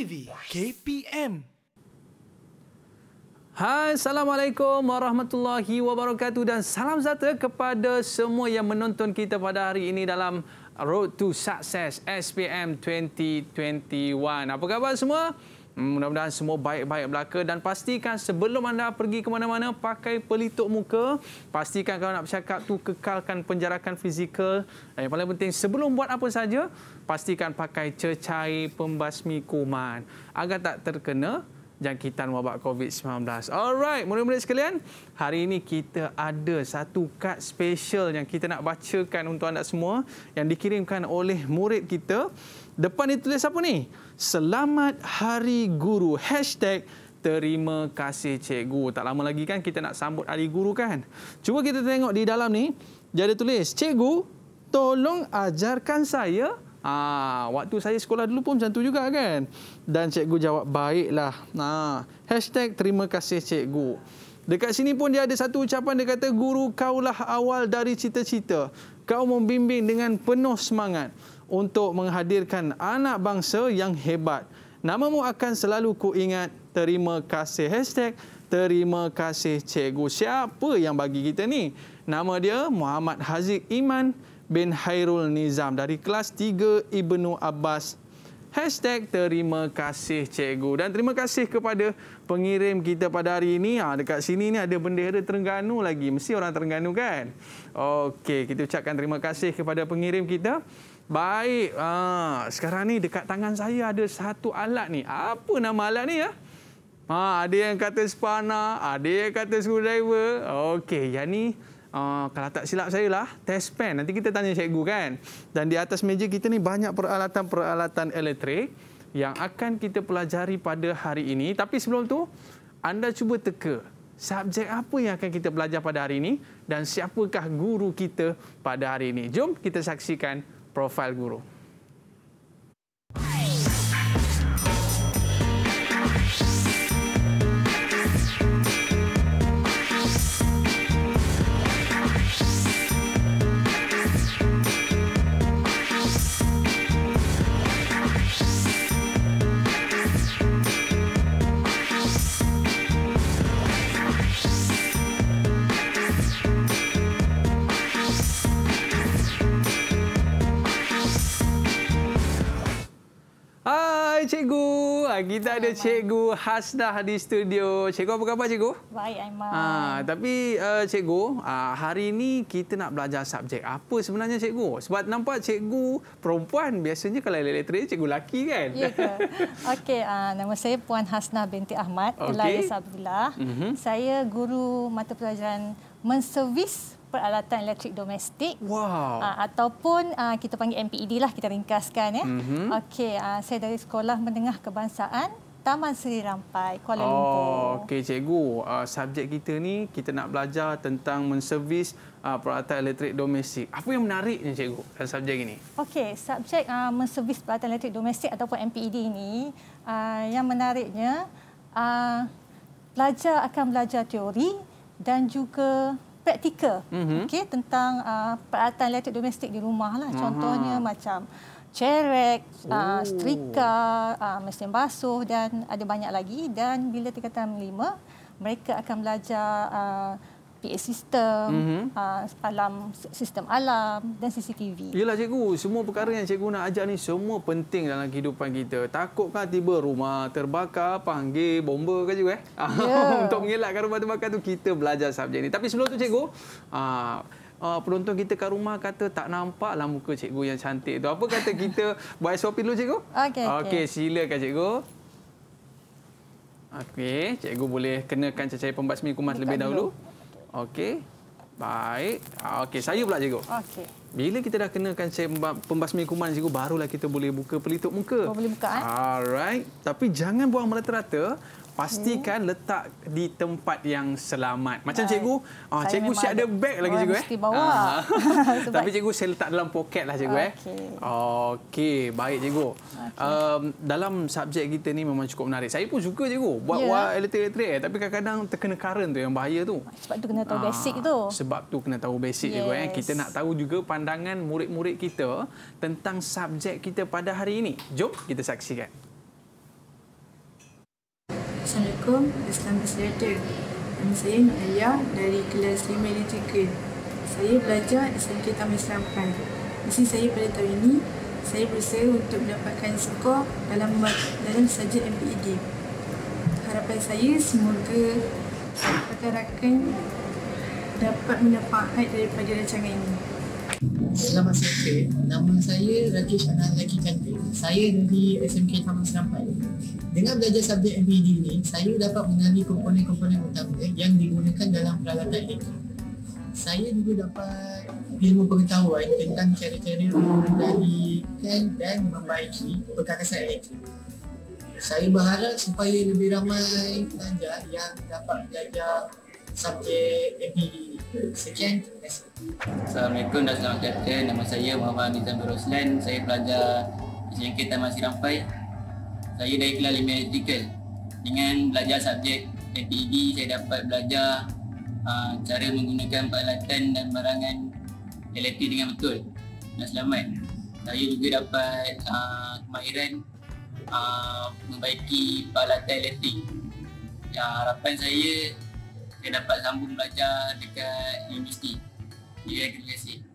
TV KPM. Hai, Assalamualaikum warahmatullahi wabarakatuh dan salam sejahtera kepada semua yang menonton kita pada hari ini dalam Road to Success SPM 2021. Apa khabar semua? Mudah-mudahan semua baik-baik belaka dan pastikan sebelum anda pergi ke mana-mana pakai pelitup muka. Pastikan kalau nak bercakap tu kekalkan penjarakan fizikal. Dan yang paling penting sebelum buat apa saja, pastikan pakai cecair pembasmi kuman agar tak terkena jangkitan wabak COVID-19. Alright, murid-murid sekalian, hari ini kita ada satu kad special yang kita nak bacakan untuk anda semua yang dikirimkan oleh murid kita Depan dia tulis apa ni? Selamat Hari Guru. Hashtag terima kasih cikgu. Tak lama lagi kan kita nak sambut Hari Guru kan? Cuba kita tengok di dalam ni. Dia ada tulis, cikgu tolong ajarkan saya. Ah, waktu saya sekolah dulu pun macam tu juga kan? Dan cikgu jawab baiklah. Nah, ha, hashtag terima kasih cikgu. Dekat sini pun dia ada satu ucapan dia kata guru kaulah awal dari cita-cita. Kau membimbing dengan penuh semangat untuk menghadirkan anak bangsa yang hebat. Namamu akan selalu ku ingat. Terima kasih hashtag. Terima kasih cikgu. Siapa yang bagi kita ni? Nama dia Muhammad Haziq Iman bin Hairul Nizam dari kelas 3 Ibnu Abbas Hashtag terima kasih cikgu. Dan terima kasih kepada pengirim kita pada hari ini. Ha, dekat sini ni ada bendera Terengganu lagi. Mesti orang Terengganu kan? Okey, kita ucapkan terima kasih kepada pengirim kita. Baik, ha, sekarang ni dekat tangan saya ada satu alat ni. Apa nama alat ni ya? Ha, ada yang kata spana, ada yang kata screwdriver. Okey, yang ni uh, kalau tak silap saya lah, test pen. Nanti kita tanya cikgu kan. Dan di atas meja kita ni banyak peralatan-peralatan elektrik yang akan kita pelajari pada hari ini. Tapi sebelum tu anda cuba teka subjek apa yang akan kita belajar pada hari ini dan siapakah guru kita pada hari ini. Jom kita saksikan profil guru. cikgu. Ah, kita ada cikgu Hasnah di studio. Cikgu apa khabar cikgu? Baik Aiman. Ha, tapi uh, cikgu, uh, hari ini kita nak belajar subjek apa sebenarnya cikgu? Sebab nampak cikgu perempuan biasanya kalau elektrik cikgu laki kan? Ya ke? Okey, uh, nama saya Puan Hasnah binti Ahmad. Okay. Elayah Sabdillah. Mm -hmm. Saya guru mata pelajaran menservis peralatan elektrik domestik. Wow. Uh, ataupun uh, kita panggil MPED lah kita ringkaskan ya. Mm-hmm. Okey, ah, saya dari Sekolah Menengah Kebangsaan Taman Seri Rampai, Kuala oh, Lumpur. okey cikgu, uh, subjek kita ni kita nak belajar tentang menservis uh, peralatan elektrik domestik. Apa yang menariknya cikgu dalam subjek ini? Okey, subjek uh, menservis peralatan elektrik domestik ataupun MPED ini uh, yang menariknya uh, pelajar akan belajar teori dan juga praktikal mm-hmm. okey tentang uh, peralatan elektrik domestik di rumah lah mhm. contohnya uh-huh. macam cerek, ah, oh. uh, setrika, uh, ah, mesin basuh dan ada banyak lagi dan bila tingkatan lima mereka akan belajar uh, PA sistem, mm-hmm. Ah, alam sistem alam dan CCTV. Yalah cikgu, semua perkara yang cikgu nak ajar ni semua penting dalam kehidupan kita. Takut kan tiba rumah terbakar, panggil bomba ke juga eh. Yeah. Untuk mengelakkan rumah terbakar tu kita belajar subjek ni. Tapi sebelum tu cikgu, Uh, penonton kita kat rumah kata tak nampak lah muka cikgu yang cantik tu. Apa kata kita buat SOP dulu cikgu? Okey, okay. okay, silakan cikgu. Okey, cikgu boleh kenakan cecair pembasmi kumas lebih dahulu. Dulu. Okey. Baik. Ah, okey, saya pula cikgu. Okey. Bila kita dah kenakan sembab pembasmi kuman cikgu barulah kita boleh buka pelitup muka. Oh, boleh buka eh. Alright. Tapi jangan buang merata-rata pastikan hmm. letak di tempat yang selamat. Macam Baik. cikgu, ah cikgu siap ada bag lagi cikgu eh. Bawa. Ah. Tapi cikgu saya letak dalam poket lah cikgu okay. eh. Okey. Baik cikgu. Okay. Um, dalam subjek kita ni memang cukup menarik. Saya pun suka cikgu buat yeah. wire electric tapi kadang-kadang terkena current tu yang bahaya tu. Sebab tu kena tahu ah, basic tu. Sebab tu kena tahu basic yes. cikgu eh. Kita nak tahu juga pandangan murid-murid kita tentang subjek kita pada hari ini. Jom kita saksikan. Assalamualaikum, Islamic Slater. Saya Naya dari kelas 5 Elektrikal. Saya belajar SMK Taman Islam Pan. Misi saya pada tahun ini, saya berusaha untuk mendapatkan skor dalam dalam saja MPED. Harapan saya semoga rakan-rakan dapat menepat daripada rancangan ini. Selamat sejahtera. Nama saya Rakesh Anand Laki cantik. Saya dari SMK Taman Serampai. Dengan belajar subjek MPD e ini, saya dapat mengenali komponen-komponen utama yang digunakan dalam peralatan ini. Saya juga dapat ilmu pengetahuan tentang cara-cara mengendalikan dan membaiki perkakasan elektrik. Saya berharap supaya lebih ramai pelajar yang dapat belajar subjek MPD e ini. Okay. Assalamualaikum dan selamat datang. Nama saya Muhammad Nizam Roslan. Saya pelajar SMK Taman Sirampai. Saya dari kelas lima Medical. Dengan belajar subjek MPED, saya dapat belajar aa, ah, cara menggunakan peralatan dan barangan elektrik dengan betul dan selamat. Saya juga dapat aa, ah, kemahiran aa, ah, membaiki peralatan elektrik. Ya, harapan saya dia dapat sambung belajar dekat universiti di regulasi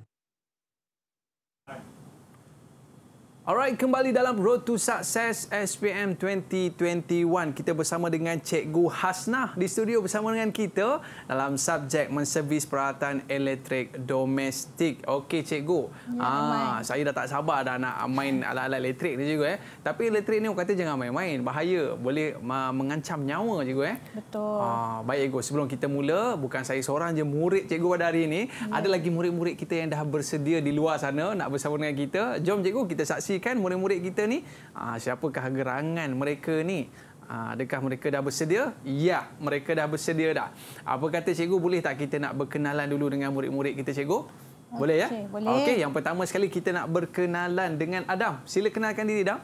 Alright, kembali dalam Road to Success SPM 2021. Kita bersama dengan Cikgu Hasnah di studio bersama dengan kita dalam subjek menservis peralatan elektrik domestik. Okey, Cikgu. Ya, ah, saya dah tak sabar dah nak main alat-alat elektrik ni, juga Eh. Tapi elektrik ni, orang kata jangan main-main. Bahaya. Boleh mengancam nyawa, juga Eh. Betul. Ah, baik, Cikgu. Sebelum kita mula, bukan saya seorang je murid Cikgu pada hari ini. Ya. Ada lagi murid-murid kita yang dah bersedia di luar sana nak bersama dengan kita. Jom, Cikgu, kita saksikan kan murid-murid kita ni ah, siapakah gerangan mereka ni ah, adakah mereka dah bersedia ya mereka dah bersedia dah apa kata cikgu boleh tak kita nak berkenalan dulu dengan murid-murid kita cikgu boleh ya okey okay, yang pertama sekali kita nak berkenalan dengan Adam sila kenalkan diri Adam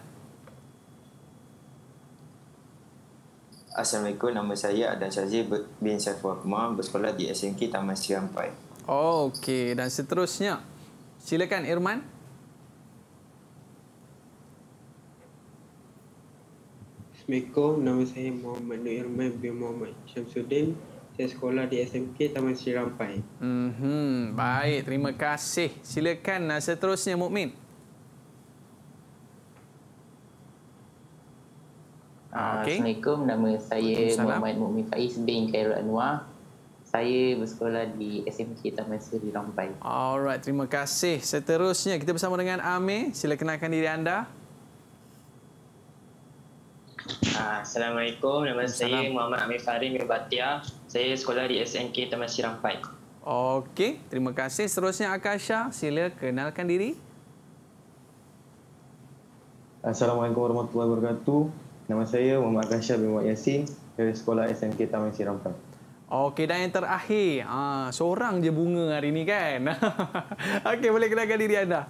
Assalamualaikum, nama saya Adam Syazir bin Saifu Akmal, bersekolah di SMK Taman Sirampai. Okey, dan seterusnya, silakan Irman. Assalamualaikum, nama saya Muhammad Nur Irman bin Muhammad Syamsuddin. Saya sekolah di SMK Taman Sri Rampai. Mm-hmm. Baik, terima kasih. Silakan uh, seterusnya Mukmin. Ah, ah, okay. Assalamualaikum, nama saya Muhammad Mukmin Faiz bin Khairul Anwar. Saya bersekolah di SMK Taman Sri Rampai. Alright, terima kasih. Seterusnya kita bersama dengan Amir. Sila kenalkan diri anda. Ah, Assalamualaikum. Nama saya Muhammad Amir Farim Mirbatia. Saya sekolah di SNK Taman Siram Pai. Okey, terima kasih. Seterusnya Akasha, sila kenalkan diri. Assalamualaikum warahmatullahi wabarakatuh. Nama saya Muhammad Akasha bin Muhammad Yassin. Saya sekolah SNK Taman Siram Pai. Okey dan yang terakhir, ah seorang je bunga hari ni kan. Okey boleh kenalkan diri anda.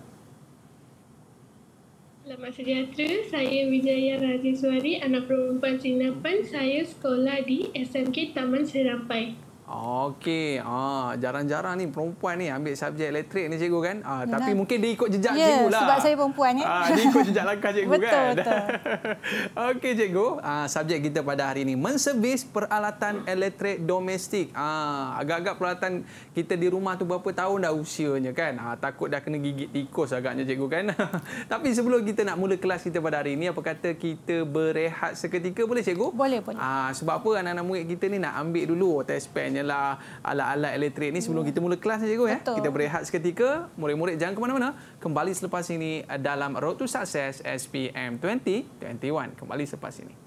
Selamat sejahtera, saya Wijaya Rajiswari, anak perempuan Sinapan. Saya sekolah di SMK Taman Serampai. Okey, ah jarang-jarang ni perempuan ni ambil subjek elektrik ni cikgu kan? Ah Yalah. tapi mungkin dia ikut jejak yeah, cikgu lah. Ya, sebab saya perempuan ya. Ah dia ikut jejak langkah cikgu betul, kan? Betul, betul. Okey cikgu, ah subjek kita pada hari ini menservis peralatan elektrik domestik. Ah agak-agak peralatan kita di rumah tu berapa tahun dah usianya kan? Ah takut dah kena gigit tikus agaknya cikgu kan? tapi sebelum kita nak mula kelas kita pada hari ini, apa kata kita berehat seketika boleh cikgu? Boleh, boleh. Ah sebab apa anak-anak murid kita ni nak ambil dulu test pen inilah alat-alat elektrik ni sebelum kita mula kelas ni cikgu ya. Kita berehat seketika, murid-murid jangan ke mana-mana. Kembali selepas ini eh, dalam Road to Success SPM 2021. Kembali selepas ini.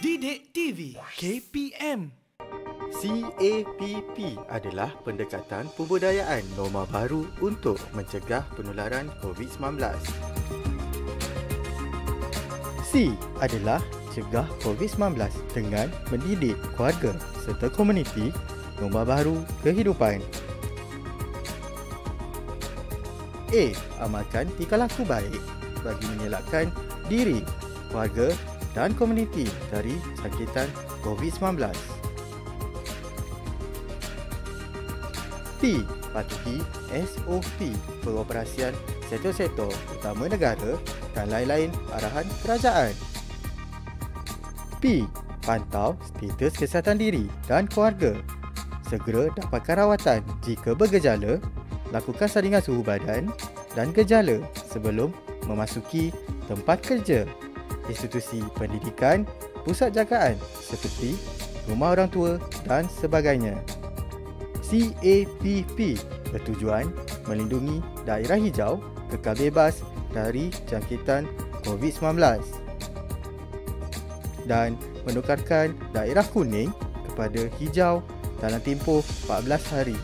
Didik TV KPM CAPP adalah pendekatan pembudayaan norma baru untuk mencegah penularan COVID-19. C adalah cegah COVID-19 dengan mendidik keluarga serta komuniti nombor baru kehidupan. A. Amalkan tingkah laku baik bagi menyelakkan diri, keluarga dan komuniti dari sakitan COVID-19. B. Patuhi SOP pengoperasian seto-seto utama negara dan lain-lain arahan kerajaan. SP, pantau status kesihatan diri dan keluarga. Segera dapatkan rawatan jika bergejala, lakukan saringan suhu badan dan gejala sebelum memasuki tempat kerja, institusi pendidikan, pusat jagaan seperti rumah orang tua dan sebagainya. CAPP bertujuan melindungi daerah hijau kekal bebas dari jangkitan COVID-19 dan menukarkan daerah kuning kepada hijau dalam tempoh 14 hari.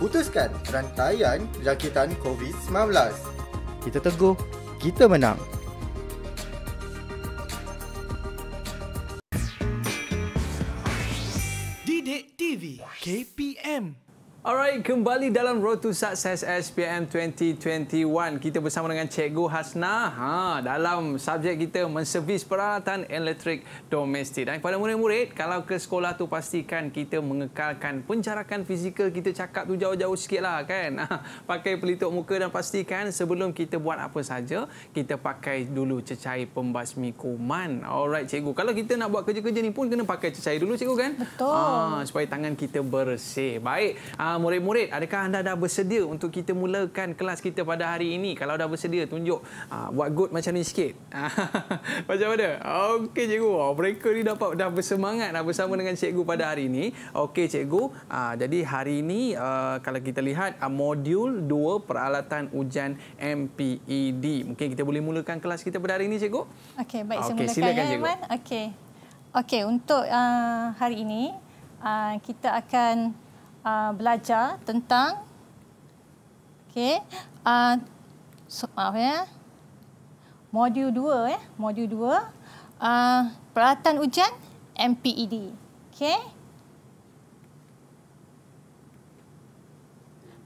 Putuskan rantaian jangkitan COVID-19. Kita teguh, kita menang. Didik TV KPM Alright, kembali dalam Road to Success SPM 2021. Kita bersama dengan Cikgu Hasna ha, dalam subjek kita menservis peralatan elektrik domestik. Dan kepada murid-murid, kalau ke sekolah tu pastikan kita mengekalkan penjarakan fizikal kita cakap tu jauh-jauh sikit lah kan. Ha, pakai pelitup muka dan pastikan sebelum kita buat apa saja, kita pakai dulu cecair pembasmi kuman. Alright, Cikgu. Kalau kita nak buat kerja-kerja ni pun kena pakai cecair dulu, Cikgu kan? Betul. Ha, supaya tangan kita bersih. Baik. Ha, Ah, murid-murid, adakah anda dah bersedia untuk kita mulakan kelas kita pada hari ini? Kalau dah bersedia, tunjuk uh, buat good macam ni sikit. macam mana? Okey, cikgu. Oh, mereka ni dapat dah bersemangat dah bersama dengan cikgu pada hari ini. Okey, cikgu. Uh, jadi hari ini, uh, kalau kita lihat, uh, modul 2 peralatan ujian MPED. Mungkin kita boleh mulakan kelas kita pada hari ini, cikgu? Okey, baik. Okay, silakan, ya, cikgu. Okey. Okey, untuk uh, hari ini, uh, kita akan uh, belajar tentang okey uh, so, maaf ya modul 2 ya modul 2 uh, peralatan ujian MPED okey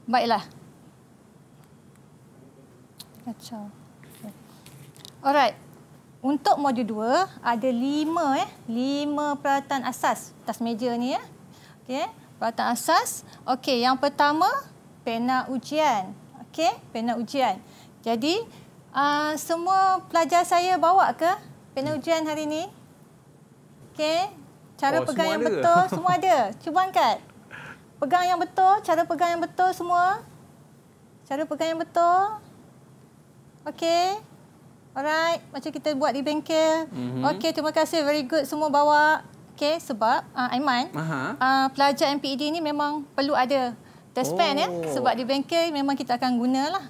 baiklah kacau okay. alright untuk modul 2 ada 5 ya 5 peralatan asas tas meja ni ya okey Rata asas. Okey, yang pertama pena ujian. Okey, pena ujian. Jadi uh, semua pelajar saya bawa ke pena hmm. ujian hari ini? Okey, cara oh, pegang yang ada. betul semua ada. Cuba angkat. Pegang yang betul, cara pegang yang betul semua. Cara pegang yang betul. Okey. Alright, macam kita buat di bengkel. Mm -hmm. Okey, terima kasih. Very good semua bawa. Okey sebab uh, Aiman uh, pelajar MPED ni memang perlu ada test ya. oh. plan ya sebab di bengkel memang kita akan gunalah.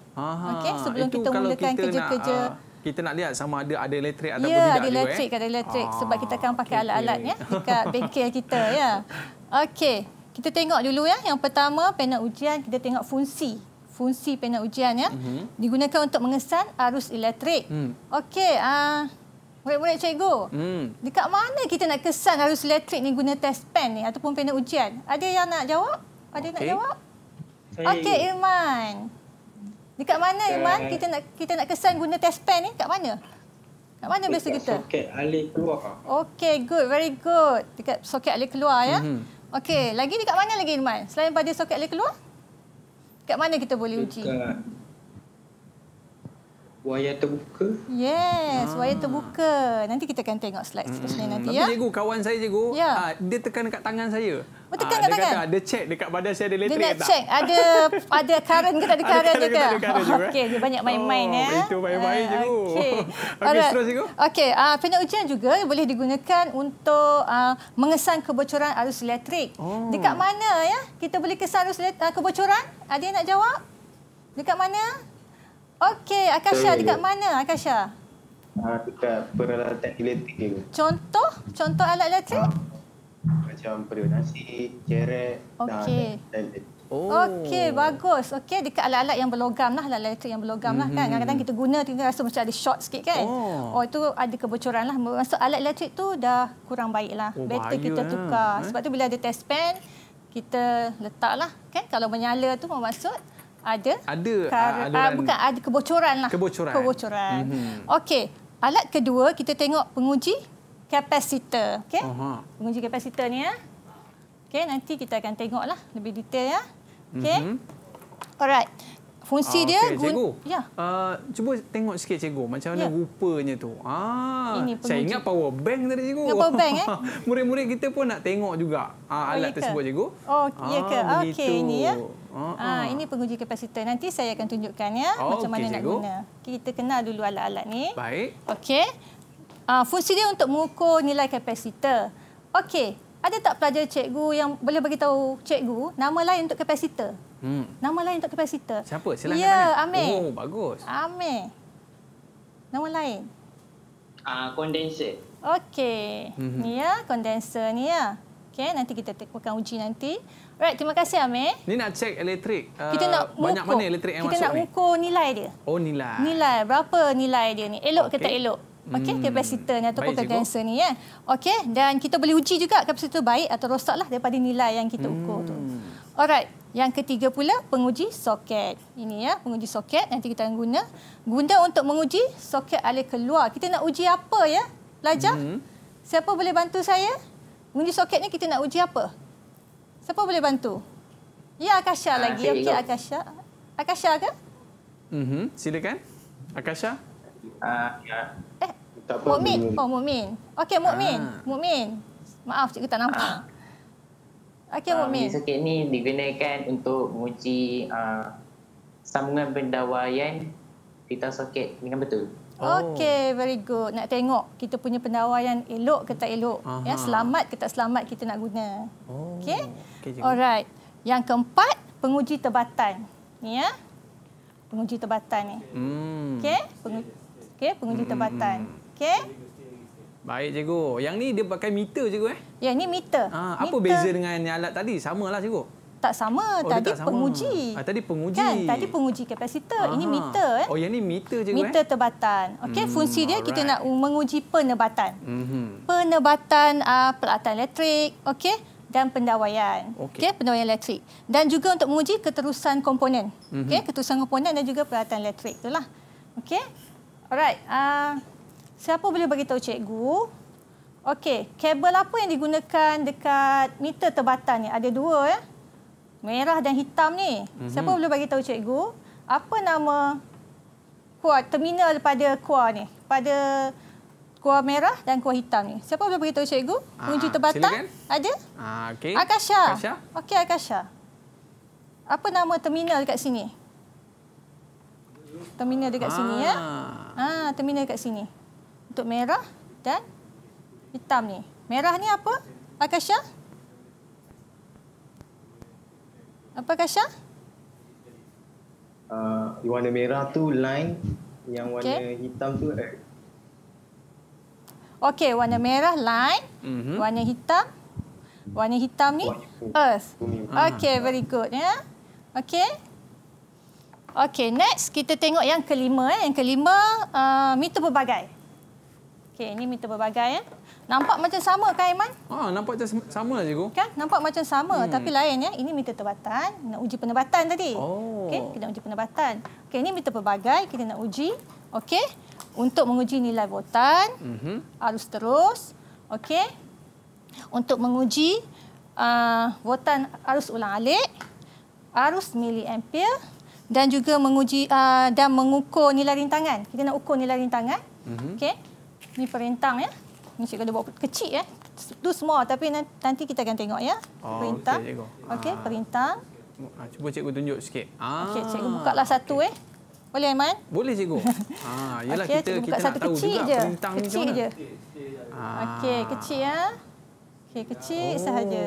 Okey sebelum kita mulakan kerja-kerja ah, kita nak lihat sama ada ada elektrik ataupun ya, tidak ada elektrik eh? ada eh. elektrik sebab kita akan pakai okay. alat-alat ya dekat bengkel kita ya. Okey, kita tengok dulu ya. Yang pertama panel ujian kita tengok fungsi. Fungsi panel ujian ya. Mm-hmm. Digunakan untuk mengesan arus elektrik. Mm. Okey, uh, Murid-murid cikgu, hmm. dekat mana kita nak kesan harus elektrik ni guna test pen ni ataupun pena ujian? Ada yang nak jawab? Ada okay. nak jawab? Okey, Irman. Dekat mana Irman kita nak kita nak kesan guna test pen ni? Dekat mana? Dekat mana biasa kita? Soket alih keluar. Okey, good. Very good. Dekat soket alih keluar ya. Hmm. Okey, lagi dekat mana lagi Irman? Selain pada soket alih keluar? Dekat mana kita boleh dekat. Wayar terbuka. Yes, ah. wayar terbuka. Nanti kita akan tengok slide -hmm. seterusnya nanti. Tapi ya? cikgu, kawan saya cikgu, ya. uh, dia tekan dekat tangan saya. Oh, tekan ah, dekat uh, tangan? Kata, dia cek dekat badan saya ada elektrik tak? Dia nak cek ada ada current ke tak ada current ke? Okey, dia banyak main-main. Oh, ya. Itu main-main uh, cikgu. Okey, okay, seterusnya cikgu. Okey, uh, panel ujian juga boleh digunakan untuk uh, mengesan kebocoran arus elektrik. Oh. Dekat mana ya kita boleh kesan arus uh, kebocoran? Ada yang nak jawab? Dekat mana? Dekat mana? Okey, Akasha so, dekat mana Akasha? Ah, dekat peralatan elektrik dulu. Contoh? Contoh alat elektrik? Ah, macam periuk nasi, ceret, okay. dan lain Oh. Okey, bagus. Okey, dekat alat-alat yang berlogam lah, alat alat itu yang berlogam lah mm -hmm. kan. Mhm. Kadang-kadang kita guna, kita rasa macam ada short sikit kan. Oh, oh itu ada kebocoran lah. Maksud alat elektrik tu dah kurang baik lah. Oh, Better kita eh. tukar. Sebab eh? tu bila ada test pen, kita letak lah. Kan? Kalau menyala tu maksud, ada ada ah, aduan, ah, uh, bukan ada kebocoran lah kebocoran kebocoran mm -hmm. okey alat kedua kita tengok penguji kapasitor okey uh -huh. penguji kapasitor ni ya okey nanti kita akan tengoklah lebih detail ya okey mm -hmm. alright fungsi ah, dia okay. cikgu ya uh, cuba tengok sikit cikgu macam mana ya. rupanya tu ah saya ingat power bank tadi cikgu power bank eh murid-murid kita pun nak tengok juga ah, oh, alat tersebut cikgu oh ya ke okey ni ya Oh, ah ha. Ini penguji kapasitor. Nanti saya akan tunjukkan ya oh, macam okay, mana nak guna. Kita kenal dulu alat-alat ni. Baik. Okey. Ha, fungsi dia untuk mengukur nilai kapasitor. Okey. Ada tak pelajar cikgu yang boleh bagi tahu cikgu nama lain untuk kapasitor? Hmm. Nama lain untuk kapasitor? Siapa? Silakan. Ya, Amir. Oh, bagus. Amir. Nama lain? Ah, uh, kondenser. Okey. Mm -hmm. Ya, kondenser ni ya. Okey, nanti kita akan uji nanti. Alright, terima kasih Amir. Ni nak cek elektrik. Kita uh, nak banyak mana elektrik yang kita masuk Kita nak ukur nilai dia. Oh, nilai. Nilai, berapa nilai dia ni? Elok okay. ke tak elok? Okey, hmm. kapasitornya ataupun kondenser ni. Ya. Okey, dan kita boleh uji juga kapasitor baik atau rosaklah daripada nilai yang kita hmm. ukur tu. Alright, yang ketiga pula penguji soket. Ini ya, penguji soket nanti kita akan guna. Guna untuk menguji soket alih keluar. Kita nak uji apa ya, pelajar? Hmm. Siapa boleh bantu saya? Menguji soket ni kita nak uji apa? Siapa boleh bantu? Ya, Akasha uh, lagi. Okey, Akasha. Akasha ke? Mm -hmm. Silakan. Akasha. Uh, ya. Eh, Mu'min. Oh, Mu'min. Okey, Mu'min. Uh. Ah. Mu'min. Maaf, cikgu tak nampak. Uh. Okey, uh, Mu'min. Sakit ni digunakan untuk menguji uh, sambungan pendawaian kita soket dengan betul. Oh. Okey, very good. Nak tengok kita punya pendawaian elok ke tak elok. Ya, Aha. Ya, selamat ke tak selamat kita nak guna. Oh. Okey. Okay, Alright. Yang keempat, penguji tebatan. Ni ya. Penguji tebatan ni. Hmm. Okey. Peng... Okey, penguji hmm. tebatan. Okey. Baik cikgu. Yang ni dia pakai meter cikgu eh? Ya, ni meter. Ha, apa meter. beza dengan alat tadi? Samalah cikgu tak sama oh, tadi tak sama. penguji. Ah, tadi penguji. Kan tadi penguji kapasitor, Aha. ini meter eh. Oh yang ni meter je Meter eh? tebatan. Okay, hmm, fungsi dia alright. kita nak menguji penebatan. Hmm. Penebatan uh, peralatan elektrik, okay, dan pendawaian. Okey, okay, pendawaian elektrik. Dan juga untuk menguji keterusan komponen. Hmm. Okey, keterusan komponen dan juga peralatan elektrik itulah. okay. Alright. Uh, siapa boleh beritahu cikgu? Okey, kabel apa yang digunakan dekat meter tebatan ni? Ada dua ya. Eh? merah dan hitam ni. Mm-hmm. Siapa boleh bagi tahu cikgu apa nama kuah terminal pada kuah ni? Pada kuah merah dan kuah hitam ni. Siapa boleh bagi tahu cikgu? Kunci ah, terbatang? Silakan. Ada? Ah okey. Akasha. Okey Akasha. Apa nama terminal dekat sini? Terminal dekat Aa. sini ya. Ah. ah terminal dekat sini. Untuk merah dan hitam ni. Merah ni apa? Akasha? Apa Kasha? Uh, warna merah tu line yang warna okay. hitam tu Earth. Okay, warna merah line, mm -hmm. warna hitam. Warna hitam ni earth. Ah. Okey, very good ya. Yeah. okay Okey, next kita tengok yang kelima eh. Yang kelima uh, ah, mitu berbagai. Okay, ini mitu berbagai ya. Eh. Nampak macam sama kan Iman? Ah, ha, nampak macam sama cikgu. Kan? Nampak macam sama hmm. tapi lain ya. Ini meter tebatan, nak uji penebatan tadi. Oh. Okey, kita nak uji penebatan. Okey, ini meter pelbagai kita nak uji. Okay, Untuk menguji nilai botan mm -hmm. arus terus. Okay, Untuk menguji uh, voltan arus ulang-alik, arus ampere, dan juga menguji uh, dan mengukur nilai rintangan. Kita nak ukur nilai rintangan. Mm -hmm. Okey. Ini perintang ya. Ini cikgu ada buat kecil ya, tu semua tapi nanti kita akan tengok ya oh, perintah okey okay, ah. perintah ah, cuba cikgu tunjuk sikit ah okey cikgu lah satu okay. eh boleh Aiman? Boleh cikgu. Ha, ah, yalah okay, kita buka kita satu nak kecil tahu je. juga bintang kecil ni macam Ah. Okey, kecil ya. Okey, kecil ah. oh. sahaja.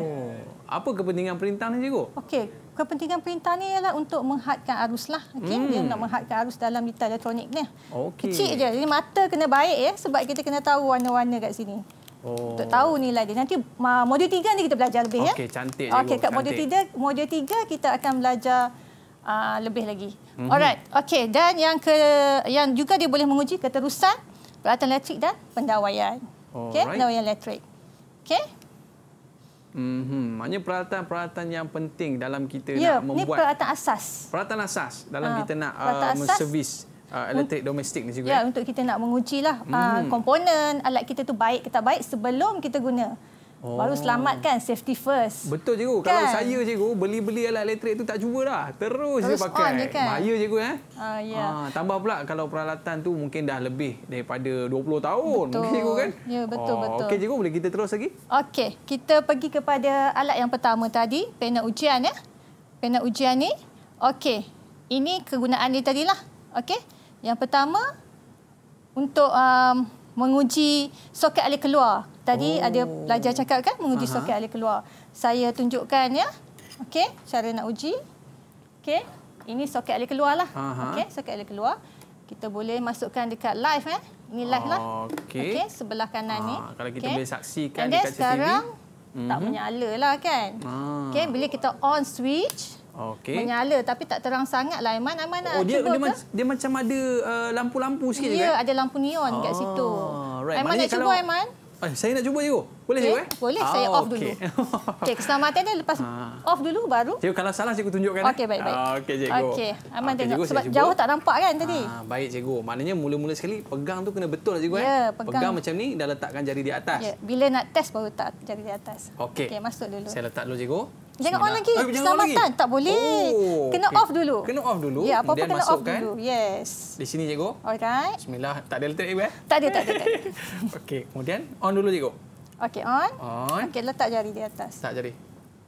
Apa kepentingan perintah ni cikgu? Okey, kepentingan perintah ni ialah untuk menghadkan arus lah. Okay? Hmm. Dia nak menghadkan arus dalam detail elektronik ni. Okay. Kecil je. Jadi mata kena baik ya sebab kita kena tahu warna-warna kat sini. Oh. Untuk tahu nilai dia. Nanti modul tiga ni kita belajar lebih okay, ya. Okey, cantik. Okey, kat modul tiga, modul tiga kita akan belajar uh, lebih lagi. Hmm. Alright, okey. Dan yang ke yang juga dia boleh menguji keterusan peralatan elektrik dan pendawaian. Okey, pendawaian elektrik. Okey. Mm -hmm. Maksudnya peralatan-peralatan yang penting dalam kita ya, nak membuat... Ya, ini peralatan asas. Peralatan asas dalam uh, kita nak uh, ah, menservis uh, ah, elektrik domestik ni juga. Ya, eh. untuk kita nak mengujilah mm -hmm. uh, komponen alat kita tu baik ke tak baik sebelum kita guna. Oh. Baru selamat kan safety first. Betul cikgu. Kan? Kalau saya cikgu beli-beli alat elektrik tu tak cuba dah. Terus, Terus je pakai. Terus on je kan. Bahaya cikgu eh. Uh, ah, yeah. Ya. uh, tambah pula kalau peralatan tu mungkin dah lebih daripada 20 tahun. Betul. Cikgu kan? Ya yeah, oh, betul-betul. Okey cikgu boleh kita terus lagi? Okey. Kita pergi kepada alat yang pertama tadi. Panel ujian ya. Panel ujian ni. Okey. Ini kegunaan dia tadilah. Okey. Yang pertama untuk um, menguji soket alih keluar tadi oh. ada pelajar cakap kan menguji Aha. soket ada keluar. Saya tunjukkan ya. Okey, cara nak uji. Okey. Ini soket keluar lah, Okey, soket ada keluar. Kita boleh masukkan dekat live eh. Ini live oh, lah. Okey. Okey, sebelah kanan ah, ni. Kalau kita okay. boleh saksikan And dekat CCTV. Sekarang mm-hmm. tak mhm. menyalalah kan. Ah. Okey, bila kita on switch okay? Menyala tapi tak terang sangat lah. Aiman, Aiman nak oh, dia, cuba dia, Dia macam ada uh, lampu-lampu sikit yeah, ya, kan? Ya, ada lampu neon oh, kat situ. Ah, right. Aiman nak cuba, kalau, Aiman? Ay, eh, saya nak cuba cikgu. Boleh cikgu eh, okay. eh? Boleh, ah, saya off okay. dulu. Okay, keselamatan dia lepas ah. off dulu baru. Cikgu, kalau salah cikgu tunjukkan. Okey, baik-baik. Eh. Okey, ah, cikgu. Okay, aman okay, tengok. Cikgu, Sebab jauh tak nampak kan tadi. Ah, baik, cikgu. Maknanya mula-mula sekali pegang tu kena betul lah cikgu yeah, eh? Ya, pegang. Pegang macam ni dah letakkan jari di atas. yeah. bila nak test baru letak jari di atas. Okey. Okay, masuk dulu. Saya letak dulu cikgu. Eh, jangan on lagi. Jangan Selamatan lagi. tak boleh. Oh, kena okay. off dulu. Kena off dulu. Ya, apa-apa kena masukkan. off dulu. Yes. Di sini cikgu. Okey. Bismillah. Tak ada letak ibu eh? Tak ada, tak ada. Okay, kemudian on dulu cikgu. Okay on. on. Okay, letak jari di atas. Letak jari.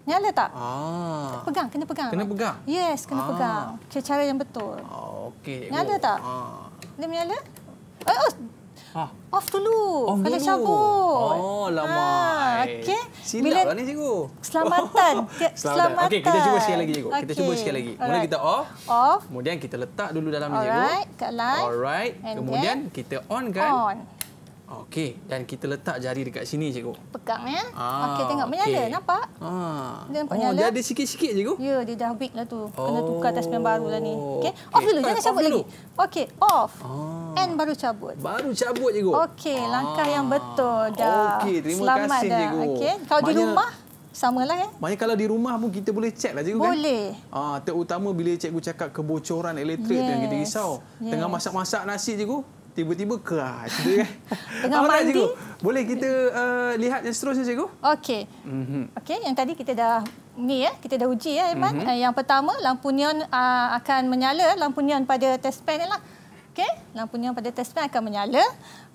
Nyala tak? Ah. Pegang, kena pegang. Kena pegang. Yes, kena ah. pegang. Okay, cara yang betul. Ah, Okey. Nyala tak? Ah. Dia menyala? Oh, oh. Ha. Off dulu. Off Kena cabut. Oh, lama. Ha. Okey. Silap Bila... lah ni cikgu. Selamatan. Selamatan. Okey, kita cuba sekali lagi cikgu. Okay. Kita cuba sekali lagi. Mula kita off. Off. Kemudian kita letak dulu dalam ni cikgu. Alright, kat live. Alright. Kemudian then. kita on kan. On. Okey, dan kita letak jari dekat sini, cikgu. Pegang ya. Ah, okey, tengok menyala, okay. nampak? Ah. Dia nampak oh, nyala. Dia sikit-sikit, cikgu. Ya, dia dah big lah tu. Kena tukar atas yang baru lah ni. Oh, okey. Okay. Off dulu, jangan cabut lagi. Okey, off. Ah. And baru cabut. Baru cabut, cikgu. Okey, ah. langkah yang betul dah. Okey, terima Selamat kasih, dah. cikgu. Okey, kalau Manya... di rumah sama lah ya. Eh. Maknanya kalau di rumah pun kita boleh cek, lah cikgu boleh. kan? Boleh. Ah, terutama bila cikgu cakap kebocoran elektrik yes. tu yang kita risau. Yes. Tengah masak-masak nasi cikgu tiba-tiba keras dia kan. Tengah mandi. Boleh kita uh, lihat yang seterusnya cikgu? Okey. Mhm. Mm Okey, yang tadi kita dah ni ya, kita dah uji ya eh, Iman. Mm -hmm. Yang pertama lampu neon uh, ah, akan menyala lampu neon pada test pen lah. Okey, lampu neon pada test pen akan menyala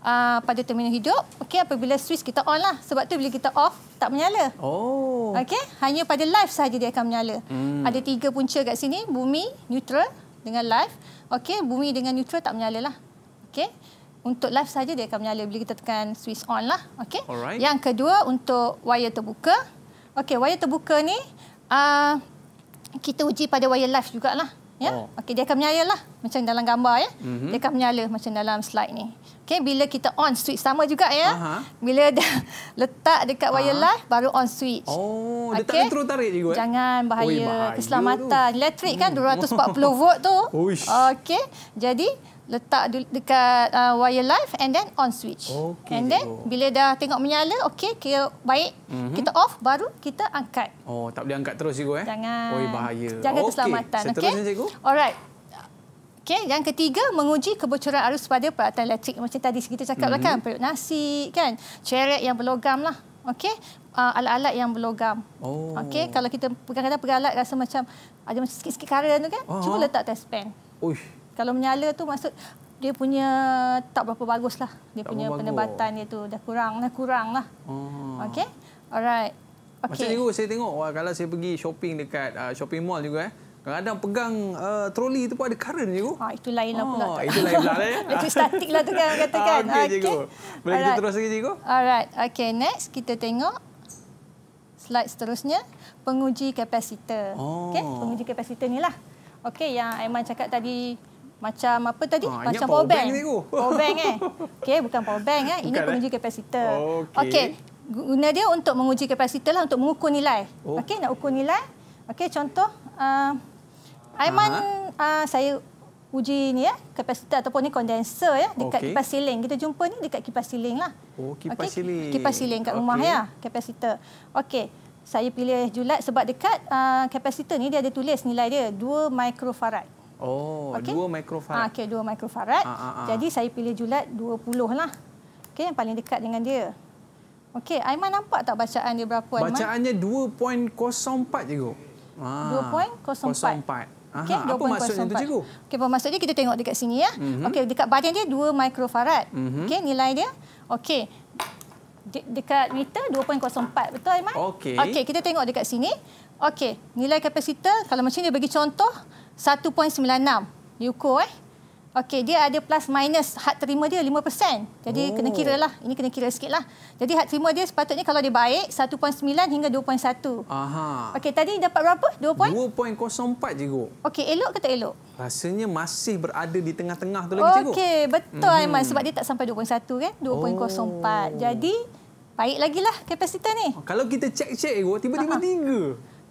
uh, pada terminal hidup. Okey, apabila switch kita on lah. Sebab tu bila kita off tak menyala. Oh. Okey, hanya pada live saja dia akan menyala. Mm. Ada tiga punca kat sini, bumi, neutral dengan live. Okey, bumi dengan neutral tak menyala lah okey. Untuk live saja dia akan menyala bila kita tekan switch on lah, okey. Yang kedua untuk wayar terbuka. Okey, wayar terbuka ni uh, kita uji pada wayar live jugalah, ya. Oh. Okey, dia akan menyala lah macam dalam gambar ya. Mm -hmm. Dia akan menyala macam dalam slide ni. Okey, bila kita on switch sama juga ya. Uh -huh. Bila dah letak dekat wayar uh -huh. live baru on switch. Oh, okay. tak terus tarik juga. Eh? Jangan bahaya, oh, bahaya keselamatan. Elektrik kan 240 hmm. volt tu. Okey. Jadi letak dekat uh, wire live and then on switch. Okay. And then bila dah tengok menyala, okey, kira baik. Mm -hmm. Kita off baru kita angkat. Oh, tak boleh angkat terus cikgu eh. Jangan. Oi bahaya. Jaga okay. keselamatan, okey. Seterusnya cikgu. Alright. Okey, yang ketiga menguji kebocoran arus pada peralatan elektrik macam tadi kita cakap lah mm -hmm. kan, mhm. periuk nasi kan, ceret yang berlogam lah. Okey, uh, alat-alat yang berlogam. Oh. Okey, kalau kita pegang kadang pegang alat rasa macam ada macam sikit-sikit karan tu kan, oh. cuba letak test pen. Uish kalau menyala tu maksud dia punya tak berapa bagus lah. Dia tak punya penebatan dia tu dah kurang lah, kurang lah. Hmm. Okay, alright. Okay. Macam tengok, saya tengok wah, kalau saya pergi shopping dekat uh, shopping mall juga eh. Kadang-kadang pegang uh, troli tu pun ada current je. Ha, itu lain lah oh, pula. Ah, itu lain pula. Eh. Lagi statik lah tu kan orang kata kan. Ah, okey, cikgu. Boleh Alright. kita terus lagi, cikgu? Alright. Okey, next kita tengok. Slide seterusnya. Penguji kapasitor. Oh. Okey, penguji kapasitor ni lah. Okey, yang Aiman cakap tadi macam apa tadi? Ha, macam power bank. Power bank, bank. power bank eh. Okey, bukan power bank eh. Ini bukan, eh? penguji eh? kapasitor. Okey. Okay. Guna dia untuk menguji kapasitor lah untuk mengukur nilai. Oh. Okey, nak ukur nilai. Okey, contoh uh, Aiman uh, saya uji ni ya, eh, kapasitor ataupun ni kondenser ya eh, dekat okay. kipas siling. Kita jumpa ni dekat kipas siling lah. Oh, kipas okay. siling. Kipas siling kat rumah ya, kapasitor. Okey. Saya pilih julat sebab dekat kapasitor ni dia ada tulis nilai dia 2 microfarad. Oh, 2 mikrofarad. Ha, okey, 2 mikrofarad. Ha, ha, ha. Jadi saya pilih julat 20 lah. Okey, yang paling dekat dengan dia. Okey, Aiman nampak tak bacaan dia berapa, Aiman? Bacaannya 2.04, cikgu. Ha, 2.04. 0.4. Okey, apa maksudnya tu cikgu? Okey, apa maksudnya kita tengok dekat sini ya. Mm-hmm. Okey, dekat badan dia 2 mikrofarad. Mm-hmm. Okey, nilai dia. Okey. De- dekat meter 2.04, betul Aiman? Okey. Okey, kita tengok dekat sini. Okey, nilai kapasitor kalau macam ni bagi contoh 1.96 Yuko eh. Okey, dia ada plus minus had terima dia 5%. Jadi oh. kena kira lah. Ini kena kira sikit lah. Jadi had terima dia sepatutnya kalau dia baik 1.9 hingga 2.1. Aha. Okey, tadi dapat berapa? 2.04 2.04 je, Guk. Okey, elok ke tak elok? Rasanya masih berada di tengah-tengah tu lagi, Cikgu. Okey, betul hmm. Aiman. Sebab dia tak sampai 2.1 kan? 2.04. Oh. Jadi, baik lagi lah kapasitor ni. Oh, kalau kita cek-cek, Guk, tiba-tiba 3. -tiba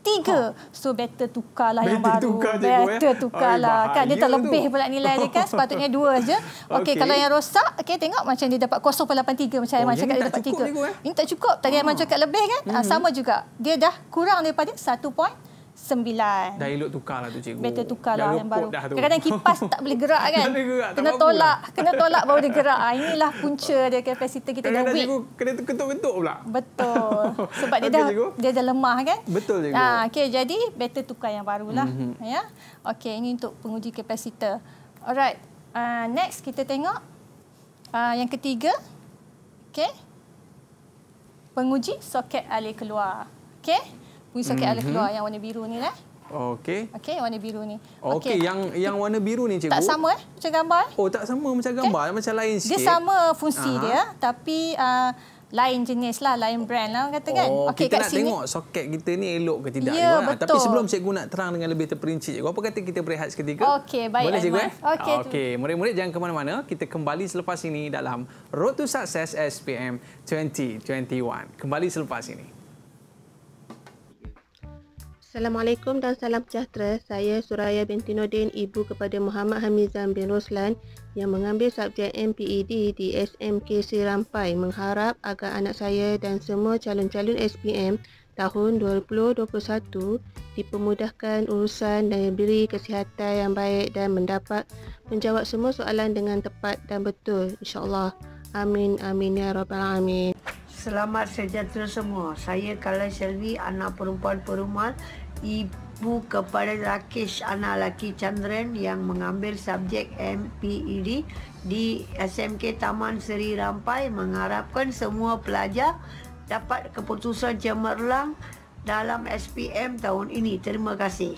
tiga. Ha. So better tukarlah better yang baru. Tukar better tukar, eh. better tukarlah. Ay, kan dia tak lebih pula nilai dia kan. Sepatutnya dua je. Okey okay. kalau yang rosak, okey tengok macam dia dapat 0.83 macam oh, yang macam dia cakap dia dapat tiga. Eh? Ini tak cukup. Tadi yang ah. macam cakap lebih kan? Ah, hmm. Ha, sama juga. Dia dah kurang daripada 1 sembilan. Dah elok tukar lah tu cikgu. Betul tukar lah yang baru. Kadang-kadang kipas tak boleh gerak kan. gerak, kena lah. tolak. Lah. Kena tolak baru dia gerak. Ah, inilah punca dia kapasiti kita dah weak. Kena ketuk-ketuk pula. Betul. Sebab dia, okay, dah, dia dah lemah kan. Betul cikgu. Ha, okay, jadi better tukar yang barulah, lah. Mm -hmm. ya? Okay ini untuk penguji kapasiti. Alright. Uh, next kita tengok. Uh, yang ketiga. Okay. Penguji soket alih keluar. Okay. Puisa mm -hmm. KL keluar mhm. yang warna biru ni lah. Okey. Okey, warna biru ni. Okey, okay. yang yang warna biru ni cikgu. Tak sama eh macam gambar? Eh? Oh, tak sama macam gambar, macam lain sikit. Dia sama fungsi Aha. dia tapi uh, lain jenis lah, lain brand lah kata kan? oh, Okay, kita nak sini. tengok soket kita ni elok ke tidak. Ya, ah? betul. Tapi sebelum cikgu nak terang dengan lebih terperinci, cikgu, apa kata kita berehat seketika? Okey, baik. Boleh cikgu? Eh? Okey. Okay. Murid-murid jangan ke mana-mana. Kita kembali selepas ini dalam Road to Success SPM 2021. Kembali selepas ini. Assalamualaikum dan salam sejahtera. Saya Suraya binti Nordin, ibu kepada Muhammad Hamizan bin Roslan yang mengambil subjek MPED di SMK Serampai mengharap agar anak saya dan semua calon-calon SPM tahun 2021 dipermudahkan urusan dan diberi kesihatan yang baik dan mendapat menjawab semua soalan dengan tepat dan betul. InsyaAllah. Amin. Amin. Ya Rabbal amin. Selamat sejahtera semua. Saya Kala Selvi, anak perempuan perumal ibu kepada Rakesh anak laki Chandran yang mengambil subjek MPED di SMK Taman Seri Rampai mengharapkan semua pelajar dapat keputusan cemerlang dalam SPM tahun ini. Terima kasih.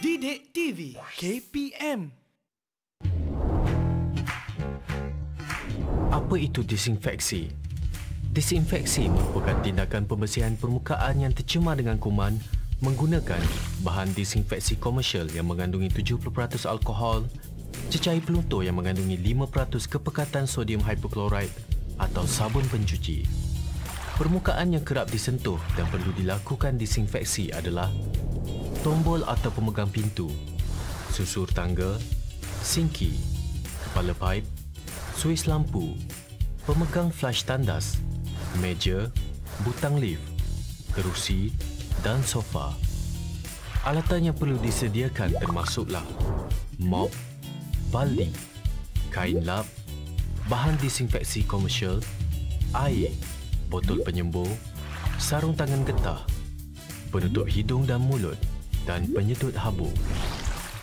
Didik TV KPM Apa itu disinfeksi? Disinfeksi merupakan tindakan pembersihan permukaan yang tercemar dengan kuman menggunakan bahan disinfeksi komersial yang mengandungi 70% alkohol, cecair peluntur yang mengandungi 5% kepekatan sodium hipoklorit atau sabun pencuci. Permukaan yang kerap disentuh dan perlu dilakukan disinfeksi adalah tombol atau pemegang pintu, susur tangga, sinki, kepala pipe, suis lampu, pemegang flash tandas meja, butang lift, kerusi dan sofa. Alatan yang perlu disediakan termasuklah mop, baldi, kain lap, bahan disinfeksi komersial, air, botol penyembuh, sarung tangan getah, penutup hidung dan mulut dan penyedut habuk.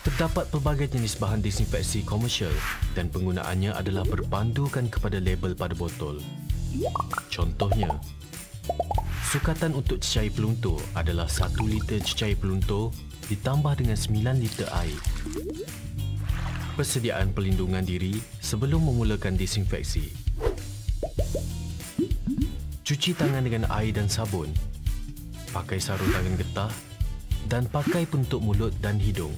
Terdapat pelbagai jenis bahan disinfeksi komersial dan penggunaannya adalah berpandukan kepada label pada botol. Contohnya, sukatan untuk cecair peluntur adalah 1 liter cecair peluntur ditambah dengan 9 liter air. Persediaan pelindungan diri sebelum memulakan disinfeksi. Cuci tangan dengan air dan sabun. Pakai sarung tangan getah dan pakai penutup mulut dan hidung.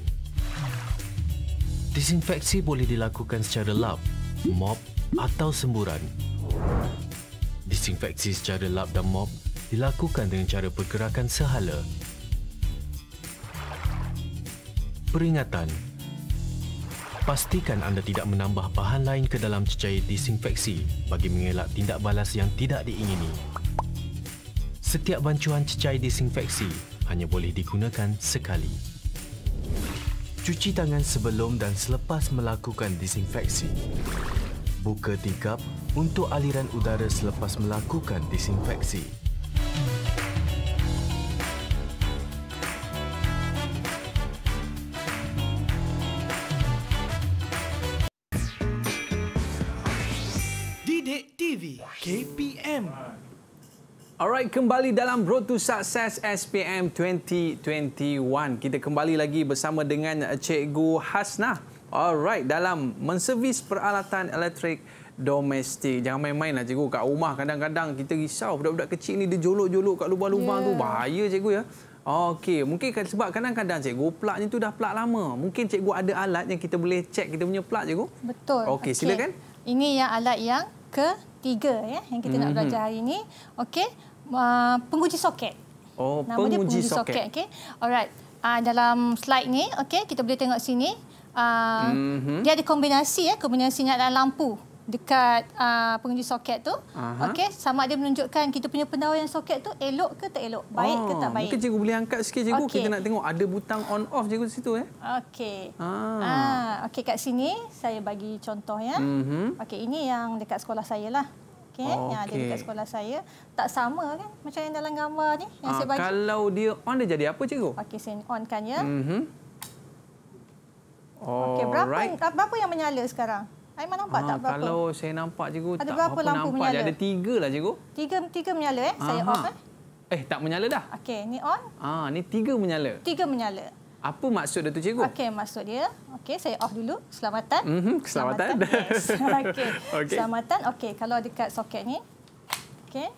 Disinfeksi boleh dilakukan secara lap, mop atau semburan. Disinfeksi secara lap dan mop dilakukan dengan cara pergerakan sehala. Peringatan Pastikan anda tidak menambah bahan lain ke dalam cecair disinfeksi bagi mengelak tindak balas yang tidak diingini. Setiap bancuhan cecair disinfeksi hanya boleh digunakan sekali. Cuci tangan sebelum dan selepas melakukan disinfeksi. Buka tingkap untuk aliran udara selepas melakukan disinfeksi. Didik TV KPM Alright, kembali dalam Road to Success SPM 2021. Kita kembali lagi bersama dengan Cikgu Hasnah. Alright, dalam menservis peralatan elektrik domestik. Jangan main-main lah cikgu. Kat rumah kadang-kadang kita risau budak-budak kecil ni dia jolok-jolok kat lubang-lubang yeah. tu. Ya. Bahaya cikgu ya. Okey, mungkin kan- sebab kadang-kadang cikgu plaknya tu dah plak lama. Mungkin cikgu ada alat yang kita boleh cek kita punya plak cikgu. Betul. Okey, okay. silakan. Ini yang alat yang ketiga ya yang kita mm -hmm. nak mhm. belajar hari ini. Okey, uh, penguji soket. Oh, Nama penguji, penguji soket. soket okey. Alright. Uh, dalam slide ni, okey, kita boleh tengok sini. Uh, mm -hmm. dia ada kombinasi ya, kombinasi dengan lampu dekat uh, ah, pengunci soket tu. Okey, sama ada menunjukkan kita punya yang soket tu elok ke tak elok, baik oh, ke tak oh, baik. Mungkin cikgu boleh angkat sikit cikgu, okay. kita nak tengok ada butang on off cikgu situ eh. Okey. Ah, ah okey kat sini saya bagi contoh ya. Mm -hmm. Okey, ini yang dekat sekolah saya lah. Okey, oh, yang okay. ada dekat sekolah saya tak sama kan macam yang dalam gambar ni yang ah, saya bagi. kalau dia on dia jadi apa cikgu? Okey, sini on kan ya. Mm -hmm. Okey, berapa, right. berapa yang menyala sekarang? Aiman nampak ha, tak berapa? Kalau saya nampak cikgu, ada tak berapa lampu nampak menyala? Ada tiga lah cikgu. Tiga, tiga menyala eh? Saya Aha. off eh. Eh, tak menyala dah. Okey, ni on. Ah, ni tiga menyala. Tiga menyala. Apa maksud Dato' Cikgu? Okey, maksud dia. Okey, saya off dulu. Selamatan. Mm -hmm, keselamatan. Keselamatan. Yes. Okey. Okay. Selamatan. Okey, kalau dekat soket ni. Okey.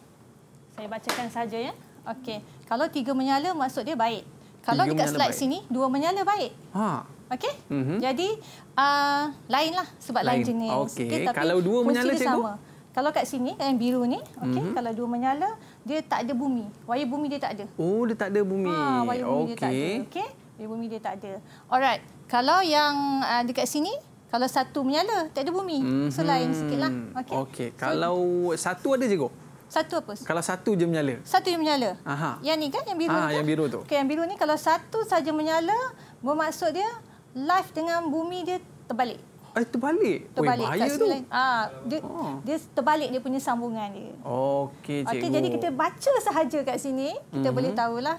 Saya bacakan saja ya. Okey. Kalau tiga menyala, maksud dia baik. Kalau tiga dekat slide baik. sini, dua menyala baik. Haa. Okey? Mm -hmm. Jadi uh, lainlah sebab lain, lain jenis. Okay. Okay, tapi kalau dua menyala cikgu? Sama. Kalau kat sini eh, yang biru ni, okey, mm -hmm. kalau dua menyala, dia tak ada bumi. Wayar bumi dia tak ada. Oh, dia tak ada bumi. Ha, wayar bumi okay. dia tak ada. Okey. Wayar bumi dia tak ada. Alright. Kalau yang uh, dekat sini kalau satu menyala, tak ada bumi. Mhm. So, lain sikitlah. Okey. Okay. Kalau so, satu ada je, Goh? Satu apa? Kalau satu je menyala. Satu je menyala. Aha. Yang ni kan, yang biru. Ha, yang biru tu. Okay, yang biru ni kalau satu saja menyala, bermaksud dia life dengan bumi dia terbalik. Eh terbalik. Terbalik. Oh, bahaya tu. Ah ha, dia oh. dia terbalik dia punya sambungan dia. Okey cikgu. Okey jadi kita baca sahaja kat sini kita mm-hmm. boleh tahulah.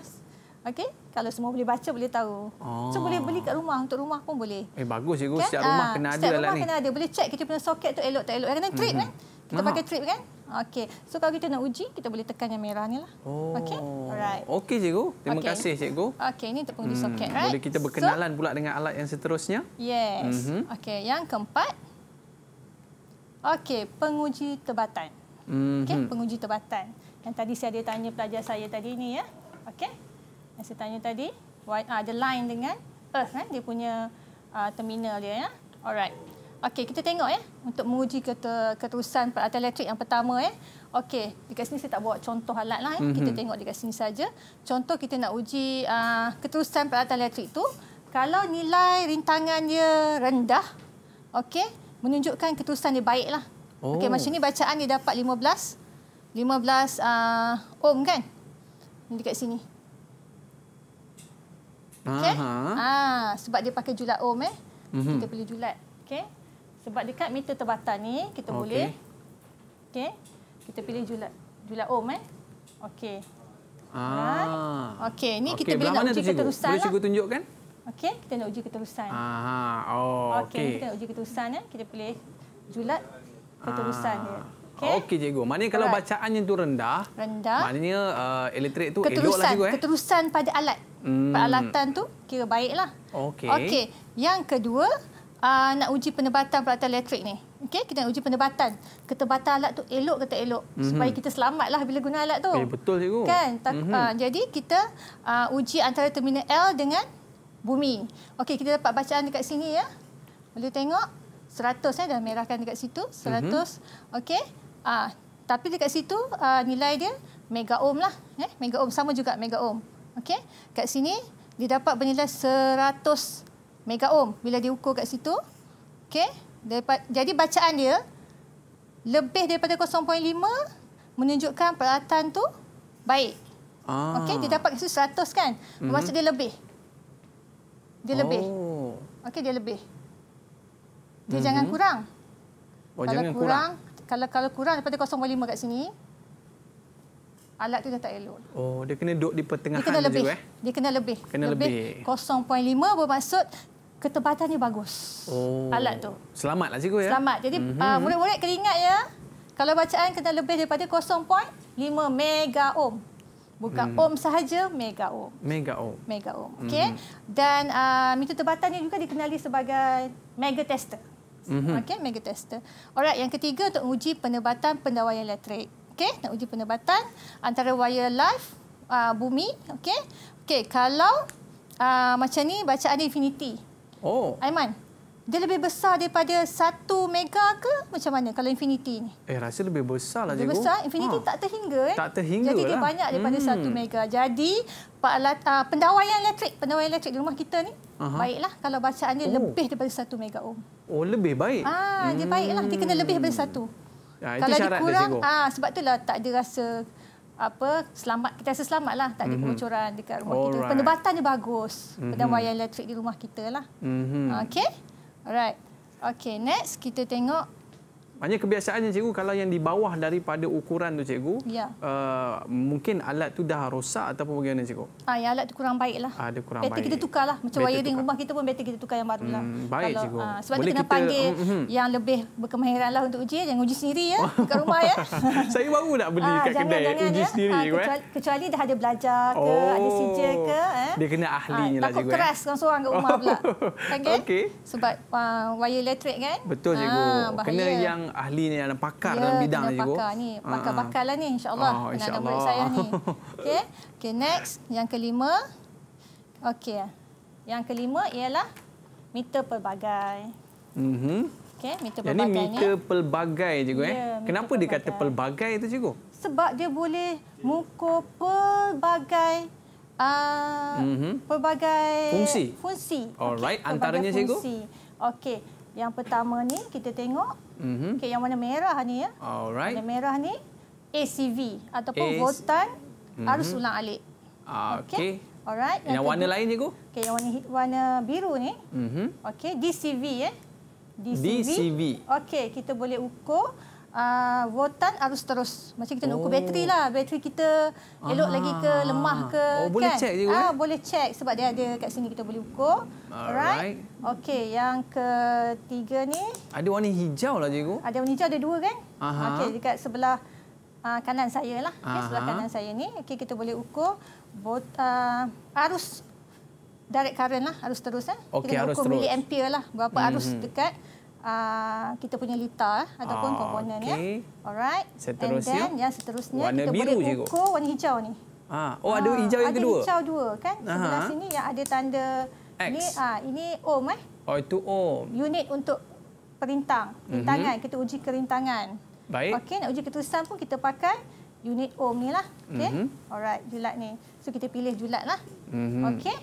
Okey, kalau semua boleh baca boleh tahu. Oh. So boleh beli kat rumah untuk rumah pun boleh. Eh bagus cikgu, kan? setiap rumah ha, kena ada lah ni. Setiap rumah kena ada. Boleh check kita punya soket tu elok tak elok. Kan trip mhm. kan? Kita pakai trip kan? Okey. So kalau kita nak uji, kita boleh tekan yang merah ni lah. Oh. Okey. Alright. Okey cikgu. Terima okay. kasih cikgu. Okey, ini tepung hmm. di soket, right? Boleh kita berkenalan so, pula dengan alat yang seterusnya? Yes. Mm -hmm. Okey, yang keempat. Okey, penguji tebatan. Mm -hmm. Okey, mhm. penguji tebatan. Yang tadi saya ada tanya pelajar saya tadi ni ya. Okey. Yang saya tanya tadi, ah, ada line dengan earth kan dia punya uh, terminal dia ya. Alright. Okey, kita tengok ya untuk menguji keterusan peralatan elektrik yang pertama ya. Okey, dekat sini saya tak bawa contoh alat lah ya. Mm -hmm. Kita mhm. tengok dekat sini saja. Contoh kita nak uji uh, keterusan peralatan elektrik tu. Kalau nilai rintangan dia rendah, okey, menunjukkan keterusan dia baiklah. Oh. Okey, macam ni bacaan dia dapat 15 15 uh, ohm kan? Ini dekat sini. Okey. Ah, sebab dia pakai julat ohm eh. Mm -hmm. Kita perlu julat. Okey. Sebab dekat meter terbatas ni kita okay. boleh Okey. Kita pilih julat julat ohm eh. Okey. Ah. Okey, ni okay. kita boleh nak uji keterusan. Boleh lah. cikgu tunjukkan? Okey, kita nak uji keterusan. Ah, oh. Okey, okay. kita nak uji keterusan eh. Kita pilih julat keterusan ah. dia. Okey okay, cikgu. Maknanya kalau right. bacaannya tu rendah, rendah. maknanya uh, elektrik tu eloklah cikgu eh. Keterusan pada alat. Hmm. Peralatan tu kira baiklah. Okey. Okey. Yang kedua, uh, nak uji penebatan peralatan elektrik ni. Okey, kita nak uji penebatan. Ketebatan alat tu elok ke tak elok mm-hmm. supaya kita selamatlah bila guna alat tu. Eh, betul cikgu. Kan? Tak, mm-hmm. uh, jadi kita uh, uji antara terminal L dengan bumi. Okey, kita dapat bacaan dekat sini ya. Boleh tengok 100 eh dah merahkan dekat situ, 100. Mm-hmm. Okey. Ah, uh, tapi dekat situ uh, nilai dia mega ohm lah, eh mega ohm sama juga mega ohm. Okey. Kat sini dia dapat bernilai mega ohm bila diukur ukur kat situ. Okey. dapat jadi bacaan dia lebih daripada 0.5 menunjukkan peralatan tu baik. Ah. Okey, dia dapat kasi 100 kan? Bermaksud mhm. mm -hmm. dia lebih. Dia oh. lebih. Okey, dia lebih. Dia mm -hmm. jangan kurang. Oh, kalau jangan kurang, kurang. Kalau kalau kurang daripada 0.5 kat sini, alat tu dah tak elok. Oh, dia kena duduk di pertengahan dia kena lebih. Eh? Dia kena lebih. Kena lebih. lebih. 0.5 bermaksud ketepatannya bagus. Oh. Alat tu. Selamatlah cikgu ya. Selamat. Jadi mm -hmm. Ah, uh, kena ingat ya. Kalau bacaan kena lebih daripada 0.5 mega ohm. Bukan mm. ohm sahaja, mega ohm. Mega ohm. Mega ohm. Hmm. Okey. Mm -hmm. Dan uh, ah, meter tebatannya juga dikenali sebagai mega tester. Mm -hmm. Okey, mega tester. Alright, yang ketiga untuk uji penebatan pendawaian elektrik. Okey, nak uji penebatan antara wire live uh, ah, bumi, okey. Okey, kalau uh, macam ni bacaan infinity. Oh. Aiman. Dia lebih besar daripada satu mega ke macam mana kalau Infinity ni? Eh rasa lebih besar lah cikgu. Lebih besar, Infinity ha. tak terhingga eh. Tak terhingga Jadi lah. dia banyak daripada hmm. 1 mega. Jadi peralatan uh, pendawaian elektrik, pendawaian elektrik di rumah kita ni Aha. baiklah kalau bacaan dia oh. lebih daripada satu mega ohm. Oh, lebih baik. Ah, dia hmm. baiklah dia kena lebih daripada 1. Ha, hmm. ah, kalau dia kurang, ah sebab itulah tak ada rasa apa selamat kita rasa lah tak ada mm-hmm. kebocoran dekat rumah All kita right. penubatannya bagus mm-hmm. pedang wayar elektrik di rumah kita lah mm-hmm. okay alright okay next kita tengok Maknanya kebiasaannya cikgu kalau yang di bawah daripada ukuran tu cikgu, ya. uh, mungkin alat tu dah rosak ataupun bagaimana cikgu? Ah, ya, alat tu kurang baiklah. Ah, dia kurang baik. Kita tukarlah macam better wiring tukar. rumah kita pun better kita tukar yang barulah. Hmm, baik kalau, cikgu. Uh, sebab Boleh tu kena kita... panggil mm, mm. yang lebih berkemahiranlah untuk uji, jangan uji sendiri ya oh. dekat rumah ya. Saya baru nak beli ah, kedai jangan, uji ya. sendiri ah, eh. kecuali, eh. kecuali dah ada belajar ke oh, ada sijil ke eh. Dia kena ah, ahlinya ah, lah cikgu. Tak eh. keras eh. seorang kat rumah pula. Okey. Okay. Sebab uh, elektrik kan? Betul cikgu. Kena yang Ahli ahlinya ada pakar ya, dalam bidang ni pakar ni pakar-pakar ah, lah ni insyaallah oh, insya anak saya ni okey okey next yang kelima okey yang kelima ialah meter pelbagai mm -hmm. okey meter pelbagai ni Ini meter pelbagai cikgu ya, eh kenapa pelbagai. dia pelbagai tu cikgu sebab dia boleh mengukur pelbagai Uh, mm -hmm. pelbagai fungsi. fungsi. Alright, okay, antaranya fungsi. cikgu. Okey. Yang pertama ni kita tengok. Mm -hmm. Okey, yang warna merah ni ya. Alright. Yang merah ni ACV ataupun AC... votan mhm. arus mm -hmm. ulang alik. Ah, okey. Okay. Alright. Yang, yang warna lain lain cikgu? Okey, yang warna warna biru ni. Mhm. Mm okey, DCV eh. Ya. DCV. DCV. Okey, kita boleh ukur uh, ah, voltan arus terus. Macam kita oh. ukur bateri lah. Bateri kita elok Aha. lagi ke, ah. lemah ke. Oh, kan? Ah, eh? Boleh check je. Ah, boleh cek sebab dia ada kat sini kita boleh ukur. Alright. Right. Okey, yang ketiga ni. Ada warna hijau lah cikgu. Ada warna hijau, ada dua kan? Okey, dekat sebelah uh, kanan saya lah. Okay, sebelah kanan saya ni. Okey, kita boleh ukur Vot, uh, arus direct current lah, arus terus. Eh. Okay, kita arus ukur terus. ampere lah, berapa hmm. arus mhm. dekat. Ah, kita punya lita eh, ataupun ah, komponen okay. ya. Alright. Seterusnya. And then yang seterusnya warna kita biru boleh ukur juga. warna hijau ni. Ah, oh ah, ada hijau yang ada kedua. Ada hijau dua kan? Aha. Sebelah sini yang ada tanda X. ni ah ini ohm eh. Oh itu ohm. Unit untuk perintang. Perintangan mhm. mm-hmm. kita uji kerintangan. Baik. Okey nak uji ketulusan pun kita pakai unit ohm ni lah. Okey. Mm-hmm. Alright, julat ni. So kita pilih julat lah. Mm-hmm. Okey.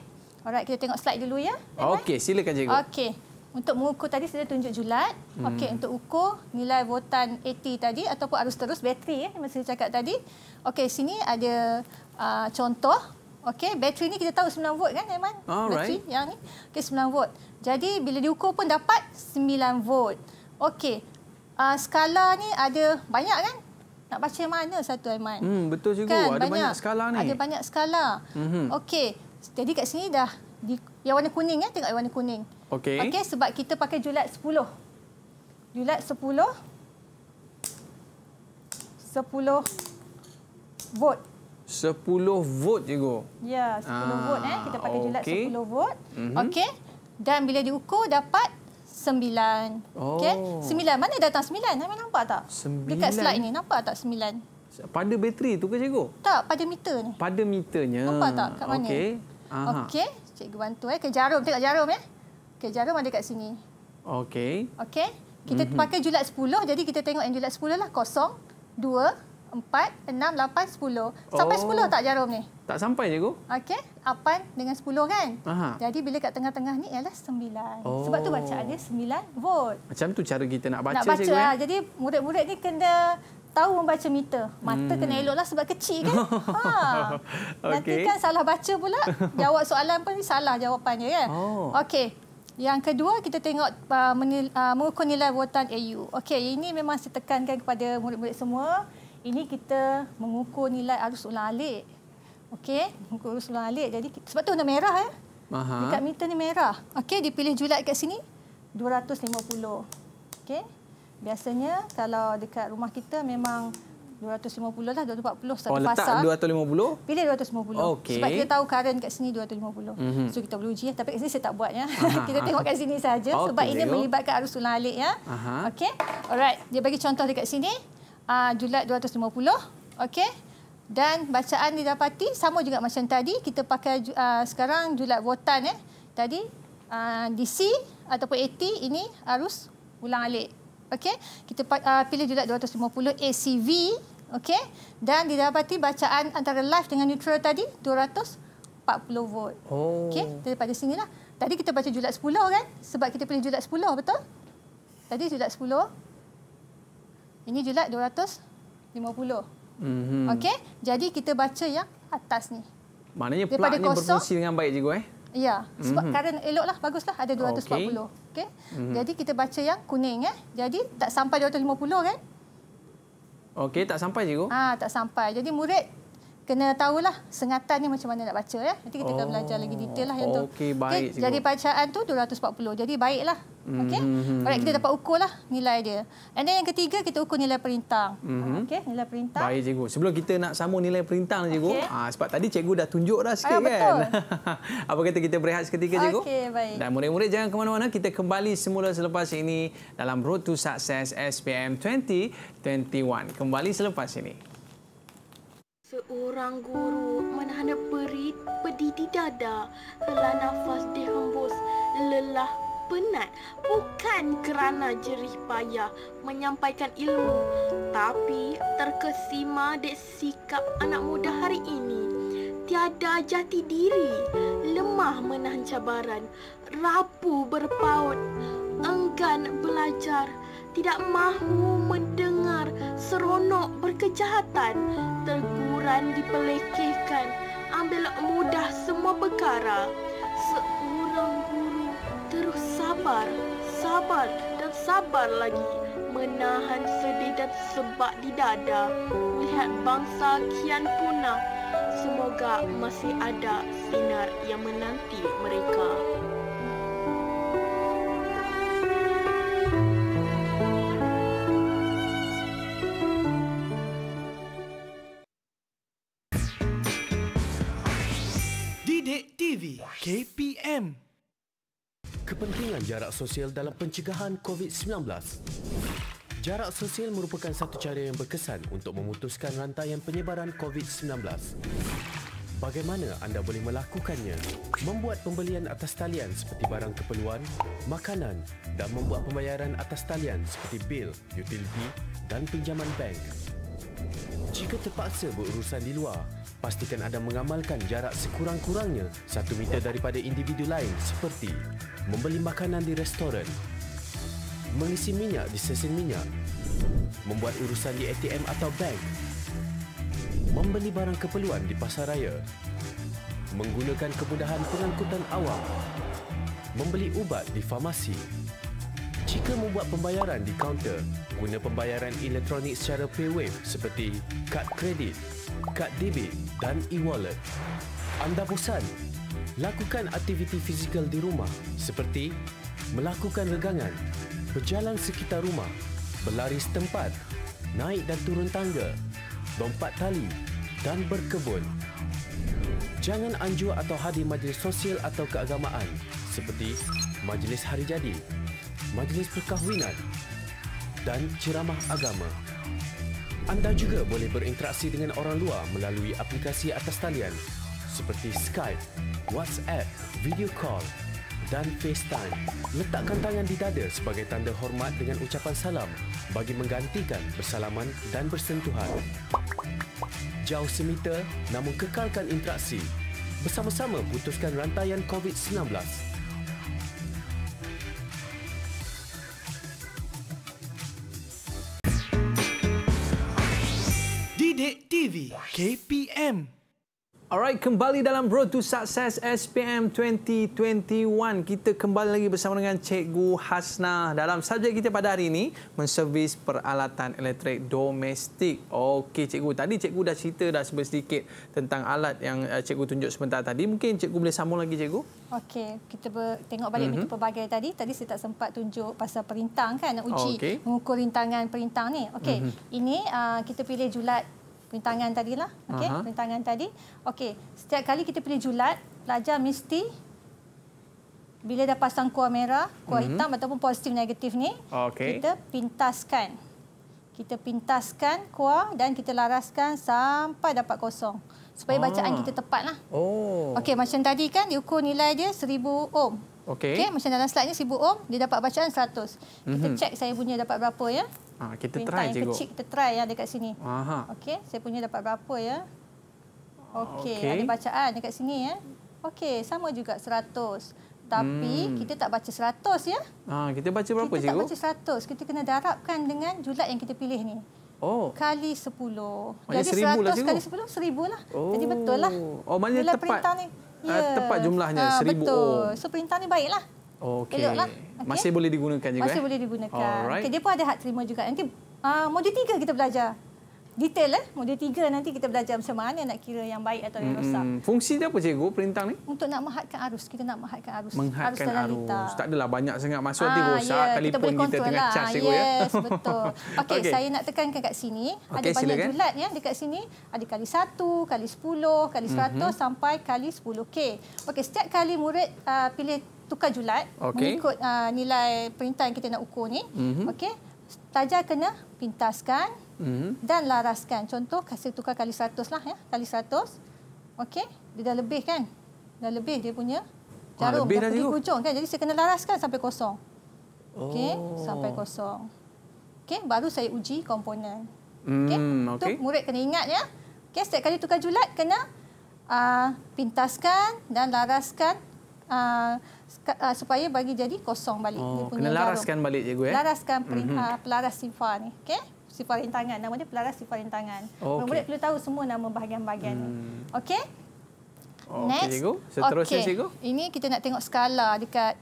Alright, kita tengok slide dulu ya. Okey, silakan cikgu. Okey. Untuk mengukur tadi saya tunjuk julat. Hmm. Okey, untuk ukur nilai voltan AT tadi ataupun arus terus bateri ya, yang saya cakap tadi. Okey, sini ada uh, contoh. Okey, bateri ni kita tahu 9 volt kan, Aiman? Bateri yang ni. Okey, 9 volt. Jadi bila diukur pun dapat 9 volt. Okey. Uh, skala ni ada banyak kan? Nak baca mana satu, Aiman? Hmm, betul juga. Kan? Ada banyak, banyak skala ni. Ada banyak skala. Mm Okey. Jadi kat sini dah di, yang warna kuning ya, tengok yang warna kuning. Okey. Okey sebab kita pakai julat 10. Julat 10. 10 volt. 10 volt cikgu. Ya, 10 ah, volt eh. Kita pakai okay. Ah, julat 10 volt. Mm -hmm. Okey. Dan bila diukur dapat 9. Oh. Okey. 9. Mana datang 9? Nama nampak tak? 9. Dekat slide ni nampak tak 9? Pada bateri tu ke cikgu? Tak, pada meter ni. Pada meternya. Nampak tak kat mana? Okey. Okey cikgu bantu eh. Okey jarum, tengok jarum ya. Eh. Okey jarum ada kat sini. Okay. Okay, Kita mm -hmm. pakai julat 10 jadi kita tengok yang julat 10 lah 0 2 4 6 8 10. Sampai oh. 10 tak jarum ni? Tak sampai cikgu. Okay, apan dengan 10 kan? Aha. Jadi bila kat tengah-tengah ni ialah 9. Oh. Sebab tu bacaan dia 9 volt. Macam tu cara kita nak baca, nak baca cikgu. Nak baca. Eh. Jadi murid-murid ni kena tahu membaca meter. Mata hmm. kena eloklah sebab kecil kan. Ha. okay. Nanti kan salah baca pula, jawab soalan pun salah jawapannya kan. Oh. Okey. Yang kedua kita tengok uh, menil, uh, mengukur nilai buatan AU. Okey, ini memang saya tekankan kepada murid-murid semua. Ini kita mengukur nilai arus ulang alik. Okey, mengukur arus ulang alik. Jadi sebab tu warna merah ya. Aha. Dekat meter ni merah. Okey, dipilih julat kat sini. 250. Okey. Biasanya kalau dekat rumah kita memang 250 lah, 240 satu oh, pasar. Oh, letak 250? Pilih 250. Okay. Sebab kita tahu current kat sini 250. Mm-hmm. So, kita boleh uji. Eh. Tapi kat sini saya tak buat. Ya. kita tengok kat sini saja okay. sebab ini melibatkan arus ulang alik. Ya. Okay. Alright. Dia bagi contoh dekat sini. Uh, Julat 250. Okay. Dan bacaan didapati sama juga macam tadi. Kita pakai uh, sekarang Julat Votan. Eh. Tadi uh, ah, DC ataupun AT ini arus ulang alik. Okey, kita uh, pilih juga 250 ACV. Okey, dan didapati bacaan antara live dengan neutral tadi 240 volt. Oh. Okey, daripada sini lah. Tadi kita baca julat 10 kan? Sebab kita pilih julat 10, betul? Tadi julat 10. Ini julat 250. Mm -hmm. Okey, jadi kita baca yang atas ni. Maknanya plug ni berfungsi dengan baik juga eh? Ya, sebab mm-hmm. current eloklah, baguslah ada 240. Okey. Okay? Mm-hmm. Jadi kita baca yang kuning eh. Jadi tak sampai 250 kan? Okey, tak sampai cikgu. Ah, ha, tak sampai. Jadi murid kena tahulah sengatan ni macam mana nak baca ya. Nanti kita oh. akan belajar lagi detail lah yang tu. Okey, baik. Okay, jadi bacaan tu 240. Jadi baiklah. Okey. Mm-hmm. Alright, kita dapat ukur lah nilai dia. And then yang ketiga kita ukur nilai perintang. Mm-hmm. Okey, nilai perintang. Baik, cikgu. Sebelum kita nak sambung nilai perintang cikgu, ah ha, sebab tadi cikgu dah tunjuk dah sikit ah, kan. Apa kata kita berehat seketika cikgu? Okey, baik. Dan murid-murid jangan ke mana-mana, kita kembali semula selepas ini dalam Road to Success SPM 2021. Kembali selepas ini. Seorang guru menahan perit pedidi dada, helah nafas dihembus, lelah penat bukan kerana jerih payah menyampaikan ilmu tapi terkesima dek sikap anak muda hari ini tiada jati diri lemah menahan cabaran rapuh berpaut enggan belajar tidak mahu mendengar seronok berkejahatan tergurau kotoran dipelekehkan ambil mudah semua perkara seorang guru terus sabar sabar dan sabar lagi menahan sedih dan sebab di dada melihat bangsa kian punah semoga masih ada sinar yang menanti mereka FM. Kepentingan jarak sosial dalam pencegahan COVID-19. Jarak sosial merupakan satu cara yang berkesan untuk memutuskan rantaian penyebaran COVID-19. Bagaimana anda boleh melakukannya? Membuat pembelian atas talian seperti barang keperluan, makanan dan membuat pembayaran atas talian seperti bil, utiliti dan pinjaman bank. Jika terpaksa berurusan di luar, pastikan anda mengamalkan jarak sekurang-kurangnya satu meter daripada individu lain seperti membeli makanan di restoran, mengisi minyak di sesin minyak, membuat urusan di ATM atau bank, membeli barang keperluan di pasar raya, menggunakan kemudahan pengangkutan awam, membeli ubat di farmasi. Jika membuat pembayaran di kaunter, guna pembayaran elektronik secara PayWave seperti kad kredit, kad debit, dan e-wallet. Anda bosan? Lakukan aktiviti fizikal di rumah seperti melakukan regangan, berjalan sekitar rumah, berlari setempat, naik dan turun tangga, lompat tali dan berkebun. Jangan anjur atau hadir majlis sosial atau keagamaan seperti majlis hari jadi, majlis perkahwinan dan ceramah agama. Anda juga boleh berinteraksi dengan orang luar melalui aplikasi atas talian seperti Skype, WhatsApp, video call dan FaceTime. Letakkan tangan di dada sebagai tanda hormat dengan ucapan salam bagi menggantikan bersalaman dan bersentuhan. Jauh semeter namun kekalkan interaksi. Bersama-sama putuskan rantaian COVID-19. Sidik TV KPM. Alright, kembali dalam Road to Success SPM 2021. Kita kembali lagi bersama dengan Cikgu Hasna dalam subjek kita pada hari ini, menservis peralatan elektrik domestik. Okey, Cikgu. Tadi Cikgu dah cerita dah sedikit tentang alat yang eh, Cikgu tunjuk sebentar tadi. Mungkin Cikgu boleh sambung lagi, Cikgu? Okey, kita tengok balik mm-hmm. meter pelbagai tadi. Tadi saya tak sempat tunjuk pasal perintang kan, nak uji okay. mengukur rintangan perintang ni. Okey, mm-hmm. ini uh, kita pilih julat perintangan tadi lah, okay? huh perintangan tadi Okay, setiap kali kita pilih julat pelajar mesti bila dah pasang kuah merah kuah uh-huh. hitam ataupun positif negatif ni okay. kita pintaskan kita pintaskan kuah dan kita laraskan sampai dapat kosong supaya ah. bacaan kita tepatlah oh Okay, macam tadi kan diukur nilai dia seribu ohm okey okay, macam dalam slide ni 1000 ohm dia dapat bacaan seratus. uh-huh. kita mhm. cek saya punya dapat berapa ya Ha, kita Pintang try yang cikgu. kecil kita try ya dekat sini. Aha. Okey, saya punya dapat berapa ya? Okey, okay. ada bacaan dekat sini ya. Okey, sama juga 100. Tapi hmm. kita tak baca seratus ya. Ha, kita baca berapa kita cikgu? Kita baca seratus, Kita kena darabkan dengan julat yang kita pilih ni. Oh. Kali sepuluh. Jadi lah, seratus kali sepuluh seribu lah. Oh. Jadi betul lah. Oh, maknanya tepat. Ni. Ah, ya. tepat jumlahnya 1000. Uh, betul. Oh. So perintah ni baiklah. Okey. Okay. Masih boleh digunakan juga. Masih eh? boleh digunakan. Okay dia pun ada hak terima juga. Nanti uh, modul tiga kita belajar. Detail eh modul tiga nanti kita belajar macam mana nak kira yang baik atau yang hmm, rosak. Fungsi dia apa cikgu perintang ni? Untuk nak menghadkan arus. Kita nak menghadkan arus. Menghadkan arus. arus. Tak adalah banyak sangat masuk ah, nanti ah, rosak yeah, telefon kita, kita tengah lah. charge cikgu ya. yes, ya. betul. Okey, okay. saya nak tekankan kat sini. Okay, ada silakan. banyak julat ya dekat sini. Ada kali satu, kali sepuluh, kali seratus mm-hmm. sampai kali sepuluh k Okey, setiap kali murid uh, pilih tukar julat okay. mengikut uh, nilai perintah yang kita nak ukur ni. Mm-hmm. Okey. Tajar kena pintaskan mm-hmm. dan laraskan. Contoh kasih tukar kali 100 lah ya, kali 100. Okey, dia dah lebih kan? Dah lebih dia punya ah, jarum ha, dah di hujung kan. Jadi saya kena laraskan sampai kosong. Okey, oh. sampai kosong. Okey, baru saya uji komponen. Mm, Okey. Okay. murid kena ingat ya. Okey, setiap kali tukar julat kena Uh, pintaskan dan laraskan uh, Ah, supaya bagi jadi kosong balik. Oh, punya kena laraskan jarum. balik cikgu. Eh? Laraskan peri, mm -hmm. pelaras sifar ini. Okay? Sifar rintangan. Nama dia pelaras sifar rintangan. Okay. Murid perlu tahu semua nama bahagian-bahagian ini. -bahagian. Hmm. Okey? Okay, Next. Cikgu. Seterusnya, okay. cikgu. Ini kita nak tengok skala dekat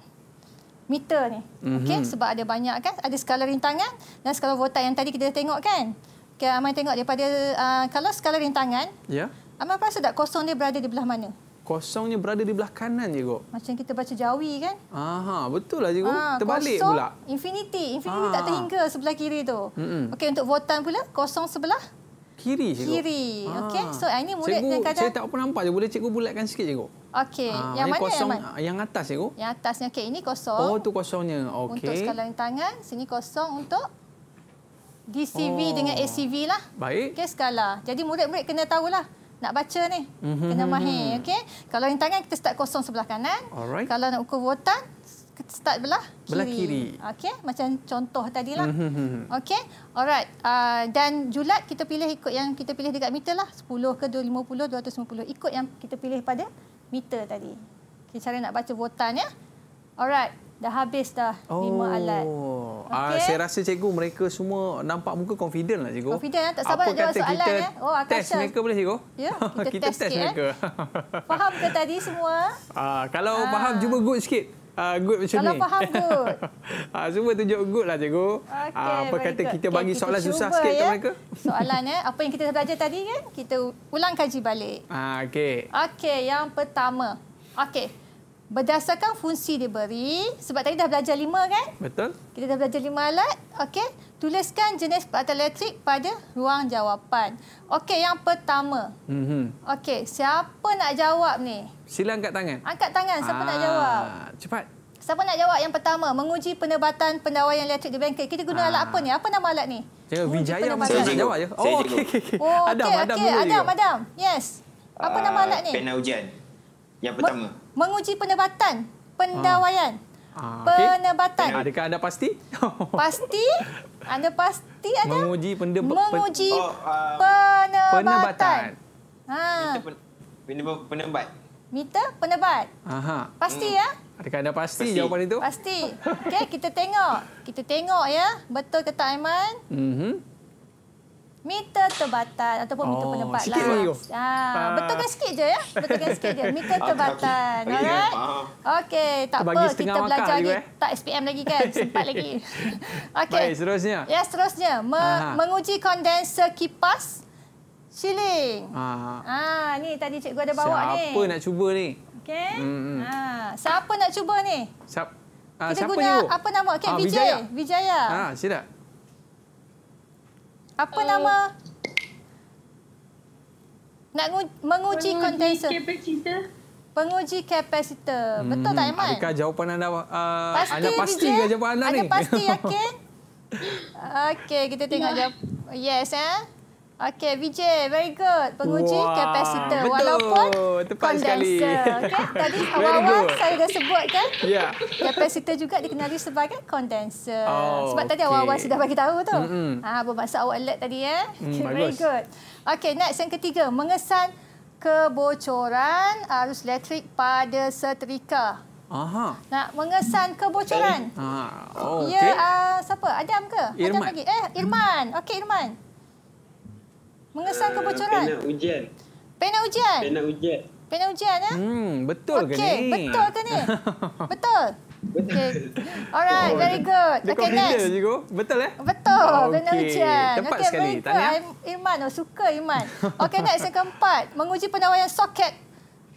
meter ni. Mm -hmm. Okey, sebab ada banyak kan? Ada skala rintangan dan skala voltai yang tadi kita dah tengok kan? Okey, amai tengok daripada uh, kalau skala rintangan, yeah. Amal rasa tak kosong dia berada di belah mana? kosongnya berada di belah kanan cikgu. Macam kita baca jawi kan? Aha, betul lah cikgu. Ha, ah, Terbalik kosong, pula. Infinity, infinity ha. tak ah. terhingga sebelah kiri tu. Mm -mm. Okey untuk votan pula kosong sebelah kiri cikgu. Kiri. Ah. Okey. So ini mulut dengan kata. Saya tak apa nampak je. Boleh cikgu bulatkan sikit cikgu. Okey. Yang mana kosong, yang mana? Yang atas cikgu. Yang atasnya okey. Ini kosong. Oh tu kosongnya. Okey. Untuk skala tangan sini kosong untuk DCV oh. dengan ACV lah. Baik. Okey skala. Jadi murid-murid kena tahulah nak baca ni. Mm -hmm. Kena mahir. Okay? Kalau yang tangan, kita start kosong sebelah kanan. Alright. Kalau nak ukur votan, kita start belah kiri. Belah kiri. Okay? Macam contoh tadilah. Mm -hmm. Mhm. okay? Alright. Uh, dan julat, kita pilih ikut yang kita pilih dekat meter. lah 10 ke 250, 250. Ikut yang kita pilih pada meter tadi. Okay, cara nak baca votan. Ya? Alright. Dah habis dah oh. lima alat. Ah, okay. uh, saya rasa cikgu mereka semua nampak muka confident lah cikgu. Confident ya? tak sabar nak jawab soalan kita ya. Oh, Akasha. Test mereka boleh cikgu? Ya, kita, kita test, test mereka. Eh. faham ke tadi semua? Uh, kalau uh. faham cuba good sikit. Uh, good macam kalau ni. Kalau faham good. uh, semua tunjuk good lah cikgu. Okay, uh, apa kata good. kita bagi okay, soalan kita susah sikit ya. ke mereka? Soalan ya, apa yang kita belajar tadi kan? Kita ulang kaji balik. uh, okey. Okey, yang pertama. Okey, Berdasarkan fungsi dia beri, sebab tadi dah belajar lima kan? Betul. Kita dah belajar lima alat. Okey, tuliskan jenis patah elektrik pada ruang jawapan. Okey, yang pertama. Mm -hmm. Okey, siapa nak jawab ni? Sila angkat tangan. Angkat tangan, siapa Aa, nak ah, jawab? Cepat. Siapa nak jawab yang pertama? Menguji penerbatan pendawaian elektrik di bengkel. Kita guna Aa. alat ah. apa ni? Apa nama alat ni? Vijaya. Wijaya mesti nak jawab je. Oh, okey, Okay. Oh, okay, Adam, okay. Adam, Adam, Adam, Yes. Apa Aa, nama ah, alat ni? Pena hujan. Yang pertama. Ma menguji penebatan, pendawaian. Ha. Ah, ah penebatan. Okay. Adakah anda pasti? pasti? Anda pasti ada? Menguji, pende menguji oh, um, penebatan. Penebatan. Ha. Meter pen penebat. Meter penebat. Aha. Pasti hmm. ya? Adakah anda pasti, pasti. jawapan itu? Pasti. Okey, kita tengok. Kita tengok ya. Betul ke tak, Aiman? Mm -hmm. Meter terbatas ataupun oh, meter penempat sikit lah. Sikit ha, ah, Betulkan sikit je ya. Betulkan sikit je. Meter ah, terbatas. Okay, okay. Alright. Ah. Okey, tak apa. Kita belajar lagi. Eh. Tak SPM lagi kan? Sempat lagi. Okey. Baik, seterusnya. Ya, yes, seterusnya. Me Aha. menguji kondenser kipas siling. Ah, ha, ni tadi cikgu ada bawa siapa ni. Siapa nak cuba ni? Okey. Hmm, hmm. Ha, siapa nak cuba ni? Siap, uh, kita siapa guna, Apa nama? Okey, ha, Vijay. Vijaya. Ah, ha, silap. Apa uh, nama? Nak menguji kontensor. Penguji kapasitor. Hmm. Betul tak, Iman? Adakah jawapan anda uh, pasti, anda pasti ke jawapan anda ni? Anda pasti, yakin? Okey, kita tengok ya. jawapan. Yes, eh? Okay, Vijay, very good. Penguji wow, kapasitor betul. walaupun Tepat condenser. Okay, tadi awal-awal saya dah sebut kan? Yeah. Kapasitor juga dikenali sebagai kondenser. Oh, Sebab okay. tadi awal-awal sudah bagi tahu tu. Ah, ha, bermaksud awak alert tadi ya. Mm, okay, very good. Okay, next yang ketiga, mengesan kebocoran arus elektrik pada setrika. Aha. Nak mengesan kebocoran. Eh? Ah, oh, ya, okay. Ya, uh, siapa? Adam ke? Irman. Adam lagi. Eh, Irman. Okey, Okay, Irman. Mengesan ah, kebocoran. Uh, penat ujian. Penat ujian? Penat ujian. Penat ujian, ya? Hmm, betul okay. ke ni? Betul ke ni? betul? Betul. Okay. Alright, very oh, good. Okay, next. Betul, eh? Betul, okay. benar ujian. okay, sekali. Tanya. Irman, oh, suka Iman. Okay, next yang keempat. Menguji penawaran soket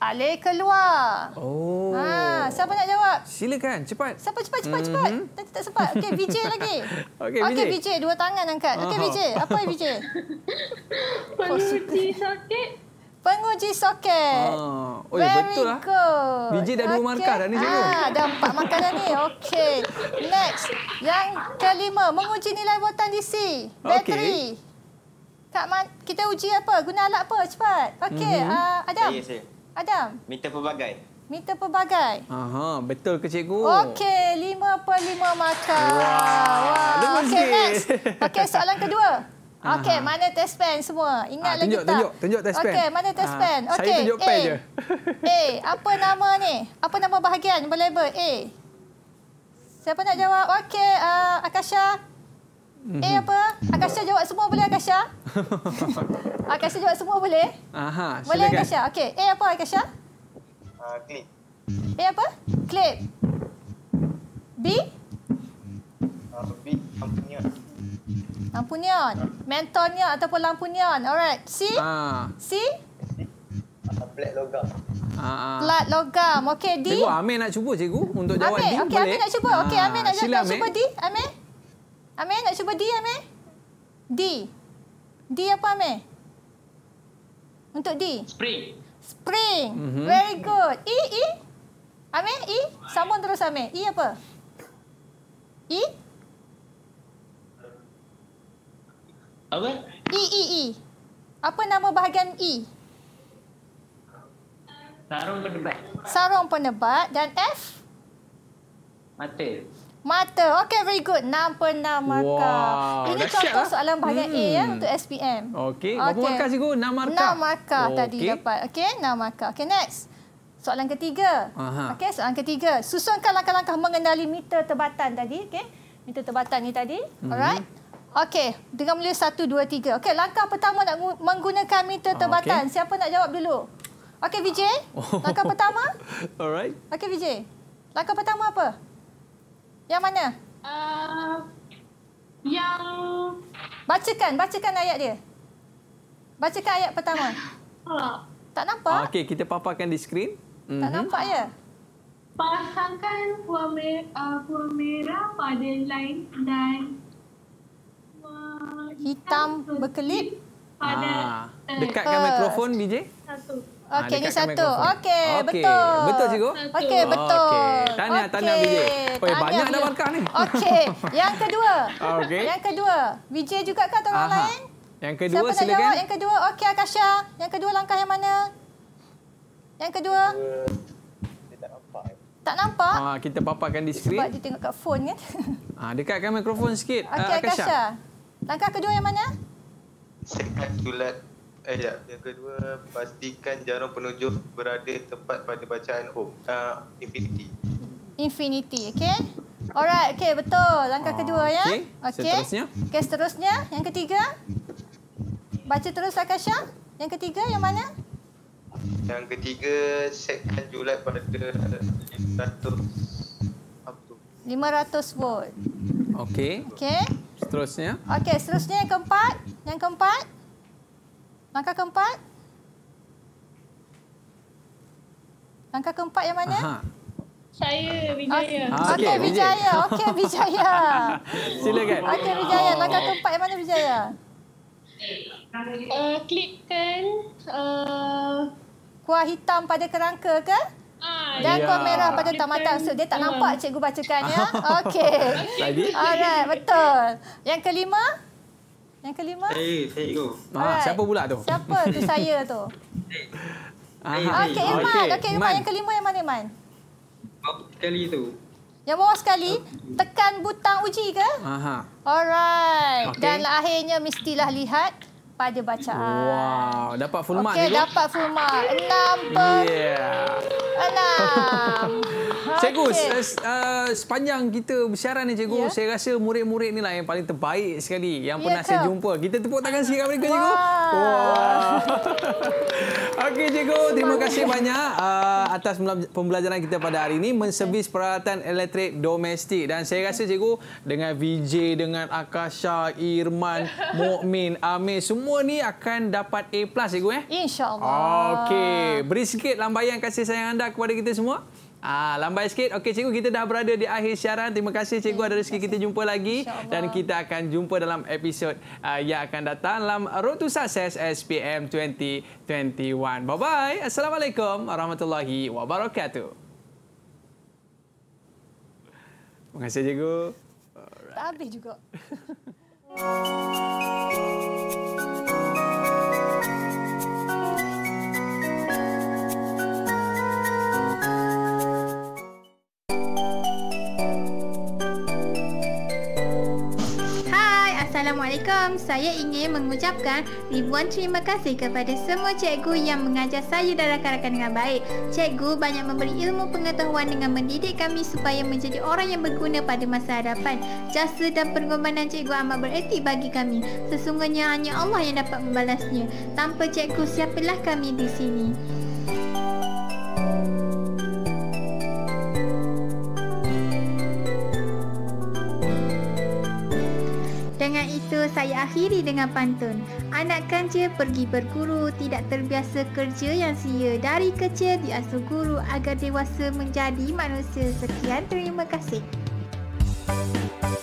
Ale keluar. Oh. Ha, siapa nak jawab? Silakan, cepat. Siapa cepat cepat mm -hmm. cepat. Mhm. Tak tak sempat. Okey, BJ lagi. Okey, okay, BJ. Okey, BJ dua tangan angkat. Okey, BJ. Apa BJ? Penguji soket. Penguji soket. Ha. Oh, ya, Very betul lah. good. lah. BJ dah dua markah dah ni cikgu. Ah, ha, dah empat markah dah ni. Okey. Next, yang kelima, menguji nilai botan DC. Bateri. Okay. Kak Man, kita uji apa? Guna alat apa? Cepat. Okey, mm -hmm. uh, Adam. saya. Adam. Meter pelbagai. Meter pelbagai. Aha, betul ke cikgu? Okey, 5.5 markah. Wow. wow. Wah, Okey, next. Okey, soalan kedua. Okey, mana test pen semua? Ingat ah, lagi tak? Tunjuk, tunjuk test pen. Okey, mana test ah, pen? Okey. Saya tunjuk pen je. Eh, apa nama ni? Apa nama bahagian berlabel A? Siapa nak jawab? Okey, uh, Akasha. Mm-hmm. Eh mhm. apa? Akasha jawab semua boleh Akasha? Akasha jawab semua boleh? Aha, boleh silakan. Akasha? Okey. Eh apa Akasha? Uh, clip. Eh apa? Clip. B? Uh, B. lampu Ampunion. Ampunion. Mentornya ataupun lampunion. Alright. C? Ah. C? C. Plat logam. Ah. Plat ah. logam. Okey, D? Tengok eh, Amir nak cuba cikgu untuk jawab Amir. D. Okey, Amir nak cuba. Okey, ah, Amir nak, ah. nak cuba D. Amir? Amir nak cuba D Amir? D. D apa Amir? Untuk D. Spring. Spring. Mm -hmm. Very good. E, E. Amir, E. Sambung terus Amir. E apa? E. Apa? E, E, E. Apa nama bahagian E? Sarung penebat. Sarung penebat dan F? Mata. Mata. Okey, very good. 6 per 6 markah. Wow, Ini contoh lah. soalan bahagian hmm. A ya, hmm. untuk SPM. Okey, berapa okay. markah cikgu? 6 markah? 6 markah oh, tadi okay. dapat. Okey, 6 markah. Okey, next. Soalan ketiga. Okey, soalan ketiga. Susunkan langkah-langkah mengendali meter tebatan tadi. Okey, meter tebatan ni tadi. Hmm. Alright. Okey, dengan mulia 1, 2, 3. Okey, langkah pertama nak menggunakan meter ah, tebatan. Okay. Siapa nak jawab dulu? Okey, Vijay. Oh. Langkah pertama. Alright. Okey, Vijay. Langkah pertama apa? Yang mana? Uh, yang bacakan, bacakan ayat dia. Bacakan ayat pertama. Tak nampak? Ah, okey, kita paparkan di skrin. Mm -hmm. Tak mhm. nampak ya? Pasangkan buah uh, merah pada lain dan hitam berkelip. Pada ah. Dekatkan earth. mikrofon, DJ. Satu. Ah, okey, ni satu. Okey, betul, okay. betul. Betul, cikgu? Okey, betul. Tahniah, tanya Vijay. Banyak dah markah ni. Okey, yang kedua. Okay. Yang kedua. Vijay juga kah orang lain? Yang kedua, Siapa silakan. Siapa Yang kedua, okey, Akasha. Yang kedua, langkah yang mana? Yang kedua? Tak nampak? Ha, kita paparkan di skrin. Sebab dia tengok kat fon kan? Ah dekatkan mikrofon sikit. Okey, ah, Akasha. Langkah kedua yang mana? tulat. Eh, ya. Yang kedua, pastikan jarum penunjuk berada tepat pada bacaan O. Uh, ah, infinity. Infinity, okey. Alright, okey, betul. Langkah uh, kedua, ya. Okey, okay. seterusnya. Okey, seterusnya. Yang ketiga. Baca terus, Akasha. Yang ketiga, yang mana? Yang ketiga, setkan julat pada 500 volt. Okey. Okey. Seterusnya. Okey, seterusnya yang keempat. Yang keempat. Langkah keempat. Langkah keempat yang mana? Saya, Vijaya. Ah, okey, okay, Vijaya. Okey, Vijaya. Silakan. Okey, Vijaya. Langkah keempat yang mana, Vijaya? Uh, eh, klikkan uh... kuah hitam pada kerangka ke? Ah, Dan ya. kuah merah pada tak matang. So, dia tak nampak cikgu bacakan ya. Okey. Okay. Alright, betul. Yang kelima? Yang kelima? Eh, saya, saya Ah, Siapa pula tu? Siapa tu saya tu? Saya. Ah, eh, eh, okey, Iman. Okey, okay, Iman. Yang kelima yang mana, Iman? Sekali tu. Yang bawah sekali, tekan butang uji ke? Aha. Alright. Okay. Dan akhirnya mestilah lihat pada bacaan. Wow, dapat full mark. Okey, dapat full mark. Enam per... Yeah. Enam. Cikgu, uh, sepanjang kita bersiaran ni cikgu, yeah. saya rasa murid-murid ni lah yang paling terbaik sekali yang ya pernah yeah, saya jumpa. Kita tepuk tangan sikit kepada mereka cikgu. Wow. Okey cikgu, terima kasih banyak uh, atas pembelajaran kita pada hari ini menservis peralatan elektrik domestik dan saya rasa cikgu dengan VJ dengan Akasha, Irman, Mukmin, Amir semua ni akan dapat A+ cikgu eh. Insya-Allah. Okey, beri sikit lambaian kasih sayang anda kepada kita semua. Ah, lambat sikit. Okey, cikgu kita dah berada di akhir siaran. Terima kasih cikgu ya, ada rezeki kita jumpa lagi dan kita akan jumpa dalam episod uh, yang akan datang dalam Road to Success SPM 2021. Bye bye. Assalamualaikum warahmatullahi wabarakatuh. Terima kasih cikgu. Right. Tak habis juga. Assalamualaikum. Saya ingin mengucapkan ribuan terima kasih kepada semua cikgu yang mengajar saya dan rakan-rakan dengan baik. Cikgu banyak memberi ilmu pengetahuan dengan mendidik kami supaya menjadi orang yang berguna pada masa hadapan. Jasa dan pengorbanan cikgu amat bererti bagi kami. Sesungguhnya hanya Allah yang dapat membalasnya. Tanpa cikgu, siapalah kami di sini. saya akhiri dengan pantun. Anak kancil pergi berguru, tidak terbiasa kerja yang sia. Dari kecil diasuh guru agar dewasa menjadi manusia. Sekian terima kasih. Thank you.